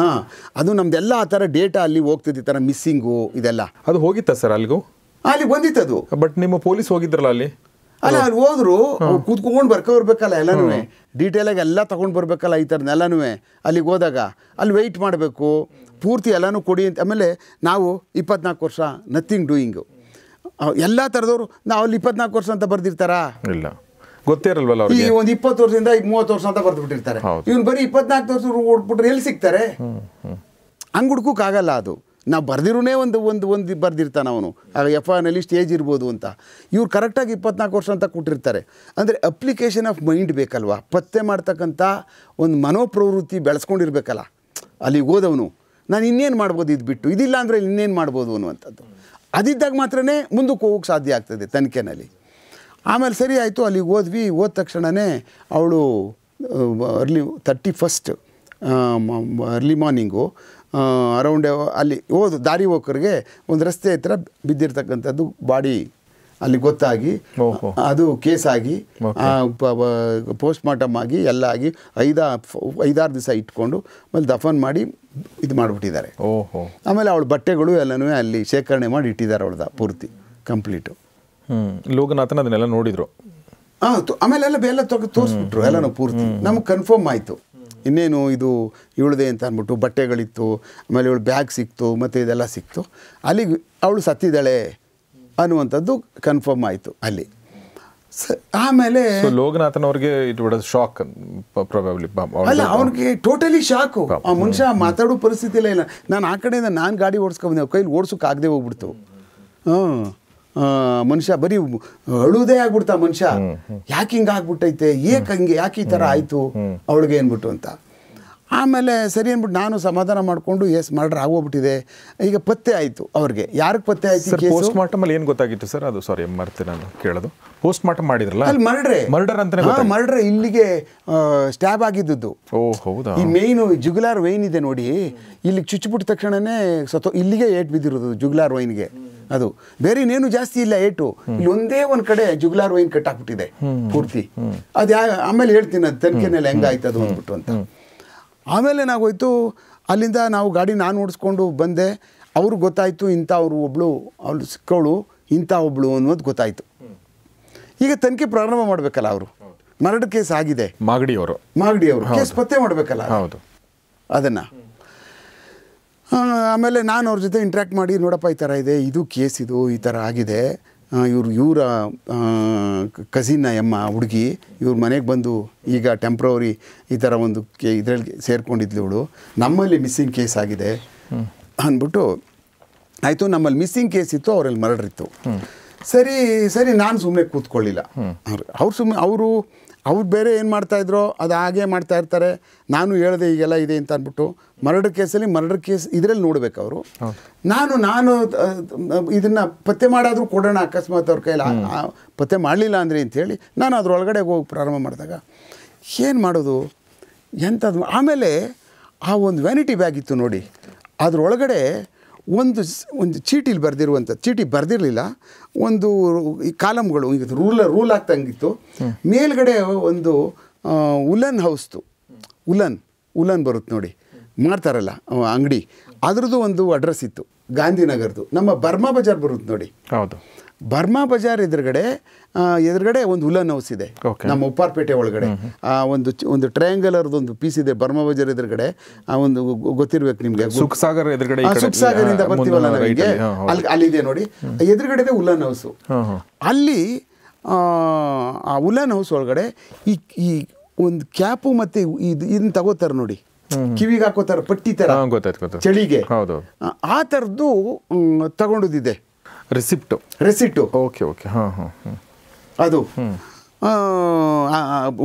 ಹಾಂ ಅದು ಎಲ್ಲ ಆ ಥರ ಡೇಟಾ ಅಲ್ಲಿ ಹೋಗ್ತಿದ್ದ ಥರ ಮಿಸ್ಸಿಂಗು ಇದೆಲ್ಲ ಅದು ಹೋಗಿತ್ತ ಸರ್ ಅಲ್ಲಿಗೂ ಅಲ್ಲಿ ಬಂದಿತ್ತು ಅದು ಬಟ್ ನಿಮ್ಮ ಪೊಲೀಸ್ ಹೋಗಿದ್ರಲ್ಲ ಅಲ್ಲಿ ಅಲ್ಲ ಅಲ್ಲಿ ಹೋದ್ರು ಕೂತ್ಕೊಂಡು ಎಲ್ಲಾನು ಎಲ್ಲನೂ ಆಗಿ ಎಲ್ಲ ತಗೊಂಡು ಬರ್ಬೇಕಲ್ಲ ಈ ಎಲ್ಲನೂ ಅಲ್ಲಿಗೆ ಹೋದಾಗ ಅಲ್ಲಿ ವೆಯ್ಟ್ ಮಾಡಬೇಕು ಪೂರ್ತಿ ಎಲ್ಲಾನು ಕೊಡಿ ಅಂತ ಆಮೇಲೆ ನಾವು ಇಪ್ಪತ್ನಾಲ್ಕು ವರ್ಷ ನಥಿಂಗ್ ಡೂಯಿಂಗು ಎಲ್ಲ ಥರದವರು ನಾವು ಅಲ್ಲಿ ಇಪ್ಪತ್ನಾಲ್ಕು ವರ್ಷ ಅಂತ ಬರ್ದಿರ್ತಾರಾ ಇಲ್ಲ ಗೊತ್ತಿರಲ್ವಲ್ಲ ಈ ಒಂದು ಇಪ್ಪತ್ತು ವರ್ಷದಿಂದ ಈಗ ಮೂವತ್ತು ವರ್ಷ ಅಂತ ಬರ್ದು ಬಿಟ್ಟಿರ್ತಾರೆ ಇವ್ನು ಬರೀ ಇಪ್ಪತ್ನಾಲ್ಕು ವರ್ಷ ಓಡ್ಬಿಟ್ರೆ ಎಲ್ಲಿ ಸಿಗ್ತಾರೆ ಹಂಗೆ ಹುಡ್ಕೋಕ್ಕಾಗಲ್ಲ ಅದು ನಾವು ಬರ್ದಿರೋನೇ ಒಂದು ಒಂದು ಒಂದು ಬರ್ದಿರ್ತಾನೆ ಅವನು ಆಗ ಎಫ್ ಸ್ಟೇಜ್ ಇರ್ಬೋದು ಅಂತ ಇವ್ರು ಕರೆಕ್ಟಾಗಿ ಇಪ್ಪತ್ನಾಲ್ಕು ವರ್ಷ ಅಂತ ಕೊಟ್ಟಿರ್ತಾರೆ ಅಂದರೆ ಅಪ್ಲಿಕೇಶನ್ ಆಫ್ ಮೈಂಡ್ ಬೇಕಲ್ವ ಪತ್ತೆ ಮಾಡ್ತಕ್ಕಂಥ ಒಂದು ಮನೋಪ್ರವೃತ್ತಿ ಬೆಳೆಸ್ಕೊಂಡಿರ್ಬೇಕಲ್ಲ ಅಲ್ಲಿಗೆ ಹೋದವನು ನಾನು ಇನ್ನೇನು ಮಾಡ್ಬೋದು ಇದು ಬಿಟ್ಟು ಇದಿಲ್ಲ ಅಂದರೆ ಇನ್ನೇನು ಮಾಡ್ಬೋದು ಅನ್ನುವಂಥದ್ದು ಅದಿದ್ದಾಗ ಮಾತ್ರನೇ ಮುಂದಕ್ಕೆ ಹೋಗೋಕ್ಕೆ ಸಾಧ್ಯ ಆಗ್ತದೆ ತನಿಖೆನಲ್ಲಿ ಆಮೇಲೆ ಸರಿ ಆಯಿತು ಅಲ್ಲಿಗೆ ಹೋದ್ವಿ ಹೋದ ತಕ್ಷಣವೇ ಅವಳು early thirty first early morning around ಅಲ್ಲಿ ಹೋದು ದಾರಿ ಹೋಕರಿಗೆ ಒಂದು ರಸ್ತೆ ಹತ್ರ ಬಿದ್ದಿರ್ತಕ್ಕಂಥದ್ದು ಬಾಡಿ ಅಲ್ಲಿ ಗೊತ್ತಾಗಿ ಅದು ಕೇಸಾಗಿ ಪೋಸ್ಟ್ ಮಾರ್ಟಮ್ ಆಗಿ ಎಲ್ಲ ಆಗಿ ಐದ ಐದಾರು ದಿವಸ ಇಟ್ಕೊಂಡು ಆಮೇಲೆ ದಫನ್ ಮಾಡಿ ಇದು ಮಾಡಿಬಿಟ್ಟಿದ್ದಾರೆ ಆಮೇಲೆ ಅವಳು ಬಟ್ಟೆಗಳು ಎಲ್ಲನೂ ಅಲ್ಲಿ ಶೇಖರಣೆ ಮಾಡಿ ಇಟ್ಟಿದ್ದಾರೆ ಅವಳದ ಪೂರ್ತಿ ಕಂಪ್ಲೀಟು ಲೋಕನಾಥನ ಅದನ್ನೆಲ್ಲ ನೋಡಿದ್ರು ಆಮೇಲೆ ಎಲ್ಲ ಎಲ್ಲ ತೊಗೊಂಡು ತೋರಿಸ್ಬಿಟ್ರು ಎಲ್ಲನೂ ಪೂರ್ತಿ ನಮಗೆ ಕನ್ಫರ್ಮ್ ಆಯಿತು ಇನ್ನೇನು ಇದು ಇವಳದೆ ಅಂತ ಅಂದ್ಬಿಟ್ಟು ಬಟ್ಟೆಗಳಿತ್ತು ಆಮೇಲೆ ಇವಳು ಬ್ಯಾಗ್ ಸಿಕ್ತು ಮತ್ತು ಇದೆಲ್ಲ ಸಿಕ್ತು ಅಲ್ಲಿಗೆ ಅವಳು ಸತ್ತಿದ್ದಾಳೆ ಅನ್ನುವಂಥದ್ದು ಕನ್ಫರ್ಮ್ ಆಯಿತು ಅಲ್ಲಿ ಸ ಆಮೇಲೆ ಲೋಕನಾಥನ್ ಅವ್ರಿಗೆ ಇಟ್ ಬಿಡೋದು ಶಾಕ್ ಅಲ್ಲ ಅವ್ನಿಗೆ ಟೋಟಲಿ ಶಾಕು ಆ ಮನುಷ್ಯ ಮಾತಾಡೋ ಪರಿಸ್ಥಿತಿ ಇಲ್ಲ ನಾನು ಆ ಕಡೆಯಿಂದ ನಾನು ಗಾಡಿ ಓಡಿಸ್ಕೊಂಡ್ಬಂದೆ ಕೈಲಿ ಓಡಿಸೋಕ್ಕಾಗದೆ ಹೋಗ್ಬಿಡ್ತು ಹ್ಞೂ ಮನುಷ್ಯ ಬರೀ ಅಳುವುದೇ ಆಗ್ಬಿಡ್ತಾ ಮನುಷ್ಯ ಯಾಕೆ ಹಿಂಗಾಗ್ಬಿಟ್ಟೈತೆ ಏಕೆ ಹಿಂಗೆ ಯಾಕೆ ಈ ಥರ ಆಯಿತು ಅವಳಿಗೆ ಏನ್ಬಿಟ್ಟು ಅಂತ ಆಮೇಲೆ ಸರಿ ಅಂದ್ಬಿಟ್ಟು ನಾನು ಸಮಾಧಾನ ಮಾಡಿಕೊಂಡು ಎಸ್ ಮರ್ಡರ್ ಆಗೋಗ್ಬಿಟ್ಟಿದೆ ಈಗ ಪತ್ತೆ ಆಯಿತು ಅವ್ರಿಗೆ ಯಾರಿಗೆ ಪತ್ತೆ ಆಯಿತು ಪೋಸ್ಟ್ ಅಲ್ಲಿ ಏನು ಗೊತ್ತಾಗಿತ್ತು ಸರ್ ಅದು ಸಾರಿ ಮರ್ತೆ ನಾನು ಕೇಳೋದು ಪೋಸ್ಟ್ ಮಾರ್ಟಮ್ ಮಾಡಿದ್ರಲ್ಲ ಅಲ್ಲಿ ಮರ್ಡ್ರೆ ಮರ್ಡರ್ ಅಂತ ಮರ್ಡ್ರೆ ಇಲ್ಲಿಗೆ ಸ್ಟ್ಯಾಬ್ ಆಗಿದ್ದದ್ದು ಓ ಹೌದಾ ಈ ಮೇನ್ ಜುಗುಲಾರ್ ವೈನ್ ಇದೆ ನೋಡಿ ಇಲ್ಲಿ ಚುಚ್ಚಿಬಿಟ್ಟ ತಕ್ಷಣನೇ ಸತೋ ಇಲ್ಲಿಗೆ ಏಟ್ ಬಿದ್ದಿರೋದು ಜುಗುಲಾರ್ ವೈನ್ಗೆ ಅದು ಬೇರೆ ಇನ್ನೇನು ಜಾಸ್ತಿ ಇಲ್ಲ ಏಟು ಇಲ್ಲಿ ಒಂದೇ ಒಂದು ಕಡೆ ಜುಗುಲಾರ್ ವೈನ್ ಕಟ್ಟಾಕ್ಬಿಟ್ಟಿದೆ ಪೂರ್ತಿ ಅದು ಆಮೇಲೆ ಹೇಳ್ತೀನಿ ಅದು ತನಿಖೆನೆಲ್ಲ ಅದು ಅಂದ್ಬಿಟ್ಟು ಅಂತ ಆಮೇಲೆ ಏನಾಗೋಯ್ತು ಅಲ್ಲಿಂದ ನಾವು ಗಾಡಿ ನಾನು ಓಡಿಸ್ಕೊಂಡು ಬಂದೆ ಅವ್ರಿಗೆ ಗೊತ್ತಾಯಿತು ಇಂಥ ಅವರು ಒಬ್ಬಳು ಅವಳು ಸಿಕ್ಕವಳು ಇಂಥ ಒಬ್ಬಳು ಅನ್ನೋದು ಗೊತ್ತಾಯಿತು ಈಗ ತನಿಖೆ ಪ್ರಾರಂಭ ಮಾಡಬೇಕಲ್ಲ ಅವರು ಮರಡು ಕೇಸ್ ಆಗಿದೆ ಮಾಗಡಿಯವರು ಅವರು ಕೇಸ್ ಪತ್ತೆ ಮಾಡಬೇಕಲ್ಲ ಹೌದು ಅದನ್ನು ಆಮೇಲೆ ನಾನು ಅವ್ರ ಜೊತೆ ಇಂಟ್ರ್ಯಾಕ್ಟ್ ಮಾಡಿ ನೋಡಪ್ಪ ಈ ಥರ ಇದೆ ಇದು ಕೇಸ್ ಇದು ಈ ಥರ ಆಗಿದೆ ಇವರು ಇವರ ಕಸಿನ್ನ ಎಮ್ಮ ಹುಡುಗಿ ಇವ್ರ ಮನೆಗೆ ಬಂದು ಈಗ ಟೆಂಪ್ರವರಿ ಈ ಥರ ಒಂದು ಕೇ ಇದರಲ್ಲಿ ಸೇರಿಕೊಂಡಿದ್ಲು ಇವಳು ನಮ್ಮಲ್ಲಿ ಮಿಸ್ಸಿಂಗ್ ಕೇಸ್ ಆಗಿದೆ ಅಂದ್ಬಿಟ್ಟು ಆಯಿತು ನಮ್ಮಲ್ಲಿ ಮಿಸ್ಸಿಂಗ್ ಕೇಸ್ ಇತ್ತು ಅವರಲ್ಲಿ ಇತ್ತು ಸರಿ ಸರಿ ನಾನು ಸುಮ್ಮನೆ ಕೂತ್ಕೊಳ್ಳಿಲ್ಲ ಅವ್ರು ಅವ್ರು ಸುಮ್ಮನೆ ಅವರು ಅವ್ರು ಬೇರೆ ಏನು ಮಾಡ್ತಾಯಿದ್ರು ಅದು ಹಾಗೆ ಮಾಡ್ತಾ ಇರ್ತಾರೆ ನಾನು ಹೇಳಿದೆ ಈಗೆಲ್ಲ ಇದೆ ಅಂತ ಅಂದ್ಬಿಟ್ಟು ಮರ್ಡರ್ ಕೇಸಲ್ಲಿ ಮರ್ಡರ್ ಕೇಸ್ ಇದರಲ್ಲಿ ನೋಡಬೇಕು ಅವರು ನಾನು ನಾನು ಇದನ್ನು ಪತ್ತೆ ಮಾಡಾದರೂ ಕೊಡೋಣ ಅಕಸ್ಮಾತ್ ಅವ್ರ ಕೈಲಿ ಪತ್ತೆ ಮಾಡಲಿಲ್ಲ ಅಂದರೆ ಅಂಥೇಳಿ ನಾನು ಅದರೊಳಗಡೆ ಹೋಗಿ ಪ್ರಾರಂಭ ಮಾಡಿದಾಗ ಏನು ಮಾಡೋದು ಎಂಥದ್ದು ಆಮೇಲೆ ಆ ಒಂದು ವ್ಯಾನಿಟಿ ಬ್ಯಾಗ್ ಇತ್ತು ನೋಡಿ ಅದರೊಳಗಡೆ ಒಂದು ಒಂದು ಚೀಟಿಲಿ ಬರೆದಿರುವಂಥ ಚೀಟಿ ಬರೆದಿರಲಿಲ್ಲ ಒಂದು ಈ ಕಾಲಮ್ಗಳು ಈಗ ರೂಲ್ ರೂಲ್ ಆಗ್ತಂಗಿತ್ತು ಮೇಲ್ಗಡೆ ಒಂದು ಉಲನ್ ಹೌಸ್ತು ಉಲನ್ ಉಲನ್ ಬರುತ್ತೆ ನೋಡಿ ಮಾಡ್ತಾರಲ್ಲ ಅಂಗಡಿ ಅದರದ್ದು ಒಂದು ಅಡ್ರೆಸ್ ಇತ್ತು ಗಾಂಧಿನಗರದ್ದು ನಮ್ಮ ಬರ್ಮಾ ಬಜಾರ್ ಬರುತ್ತೆ ನೋಡಿ ಹೌದು ಬರ್ಮಾ ಬಜಾರ್ ಎದುರುಗಡೆ ಎದುರುಗಡೆ ಒಂದು ಉಲನ್ ಹೌಸ್ ಇದೆ ನಮ್ಮ ಉಪ್ಪಾರ್ಪೇಟೆ ಒಳಗಡೆ ಒಂದು ಒಂದು ಟ್ರಯಾಂಗಲರ್ದು ಒಂದು ಪೀಸ್ ಇದೆ ಬರ್ಮಾ ಬಜಾರ್ ಎದುರುಗಡೆ ಆ ಒಂದು ಗೊತ್ತಿರ್ಬೇಕು ನಿಮಗೆ ಸುಖಸಾಗರ್ ಎದುರುಗಡೆ ಸುಖಸಾಗರಿಂದ ಬರ್ತೀವಲ್ಲ ನಮಗೆ ಅಲ್ಲಿ ಅಲ್ಲಿದೆ ನೋಡಿ ಎದುರುಗಡೆ ಉಲನ್ ಹೌಸ್ ಅಲ್ಲಿ ಆ ಉಲನ್ ಹೌಸ್ ಒಳಗಡೆ ಈ ಈ ಒಂದು ಕ್ಯಾಪು ಮತ್ತೆ ಇದು ಇದನ್ನ ತಗೋತಾರೆ ನೋಡಿ ಕಿವಿಗೆ ಹಾಕೋತಾರೆ ಪಟ್ಟಿ ತರ ಚಳಿಗೆ ಆ ತರದ್ದು ತಗೊಂಡಿದೆ ರೆಸಿಪ್ಟು ರೆಸಿಪ್ಟು ಓಕೆ ಓಕೆ ಹಾಂ ಹಾಂ ಅದು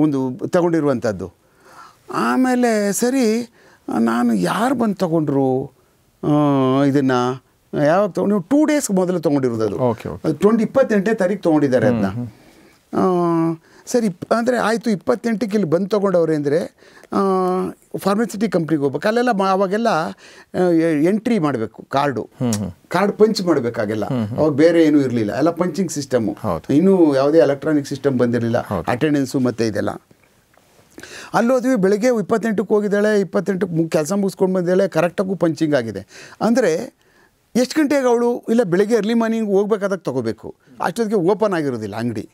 ಒಂದು ತಗೊಂಡಿರುವಂಥದ್ದು ಆಮೇಲೆ ಸರಿ ನಾನು ಯಾರು ಬಂದು ತಗೊಂಡ್ರು ಇದನ್ನು ಯಾವಾಗ ತೊಗೊಂಡು ನೀವು ಟೂ ಡೇಸ್ಗೆ ಮೊದಲು ತೊಗೊಂಡಿರೋದು ಅದು ಟ್ವೆಂಟಿ ಇಪ್ಪತ್ತೆಂಟನೇ ತಾರೀಕು ತೊಗೊಂಡಿದ್ದಾರೆ ಅದನ್ನ ಸರ್ ಇಪ್ ಅಂದರೆ ಆಯಿತು ಇಪ್ಪತ್ತೆಂಟಕ್ಕೆ ಇಲ್ಲಿ ಬಂದು ತೊಗೊಂಡವ್ರೆ ಅಂದರೆ ಫಾರ್ಮಸಿಟಿ ಕಂಪ್ನಿಗೆ ಹೋಗ್ಬೇಕು ಅಲ್ಲೆಲ್ಲ ಅವಾಗೆಲ್ಲ ಎಂಟ್ರಿ ಮಾಡಬೇಕು ಕಾರ್ಡು ಕಾರ್ಡ್ ಪಂಚ್ ಮಾಡಬೇಕಾಗೆಲ್ಲ ಅವಾಗ ಬೇರೆ ಏನೂ ಇರಲಿಲ್ಲ ಎಲ್ಲ ಪಂಚಿಂಗ್ ಸಿಸ್ಟಮು ಇನ್ನೂ ಯಾವುದೇ ಎಲೆಕ್ಟ್ರಾನಿಕ್ ಸಿಸ್ಟಮ್ ಬಂದಿರಲಿಲ್ಲ ಅಟೆಂಡೆನ್ಸು ಮತ್ತು ಇದೆಲ್ಲ ಅಲ್ಲೋದ್ವಿ ಬೆಳಗ್ಗೆ ಇಪ್ಪತ್ತೆಂಟಕ್ಕೆ ಹೋಗಿದ್ದಾಳೆ ಇಪ್ಪತ್ತೆಂಟಕ್ಕೆ ಕೆಲಸ ಮುಗಿಸ್ಕೊಂಡು ಬಂದಿದ್ದಾಳೆ ಕರೆಕ್ಟಾಗೂ ಪಂಚಿಂಗ್ ಆಗಿದೆ ಅಂದರೆ ಎಷ್ಟು ಗಂಟೆಗೆ ಅವಳು ಇಲ್ಲ ಬೆಳಗ್ಗೆ ಅರ್ಲಿ ಮಾರ್ನಿಂಗ್ ಹೋಗ್ಬೇಕಾದಾಗ ತೊಗೋಬೇಕು ಅಷ್ಟೊತ್ತಿಗೆ ಓಪನ್ ಆಗಿರೋದಿಲ್ಲ ಅಂಗಡಿ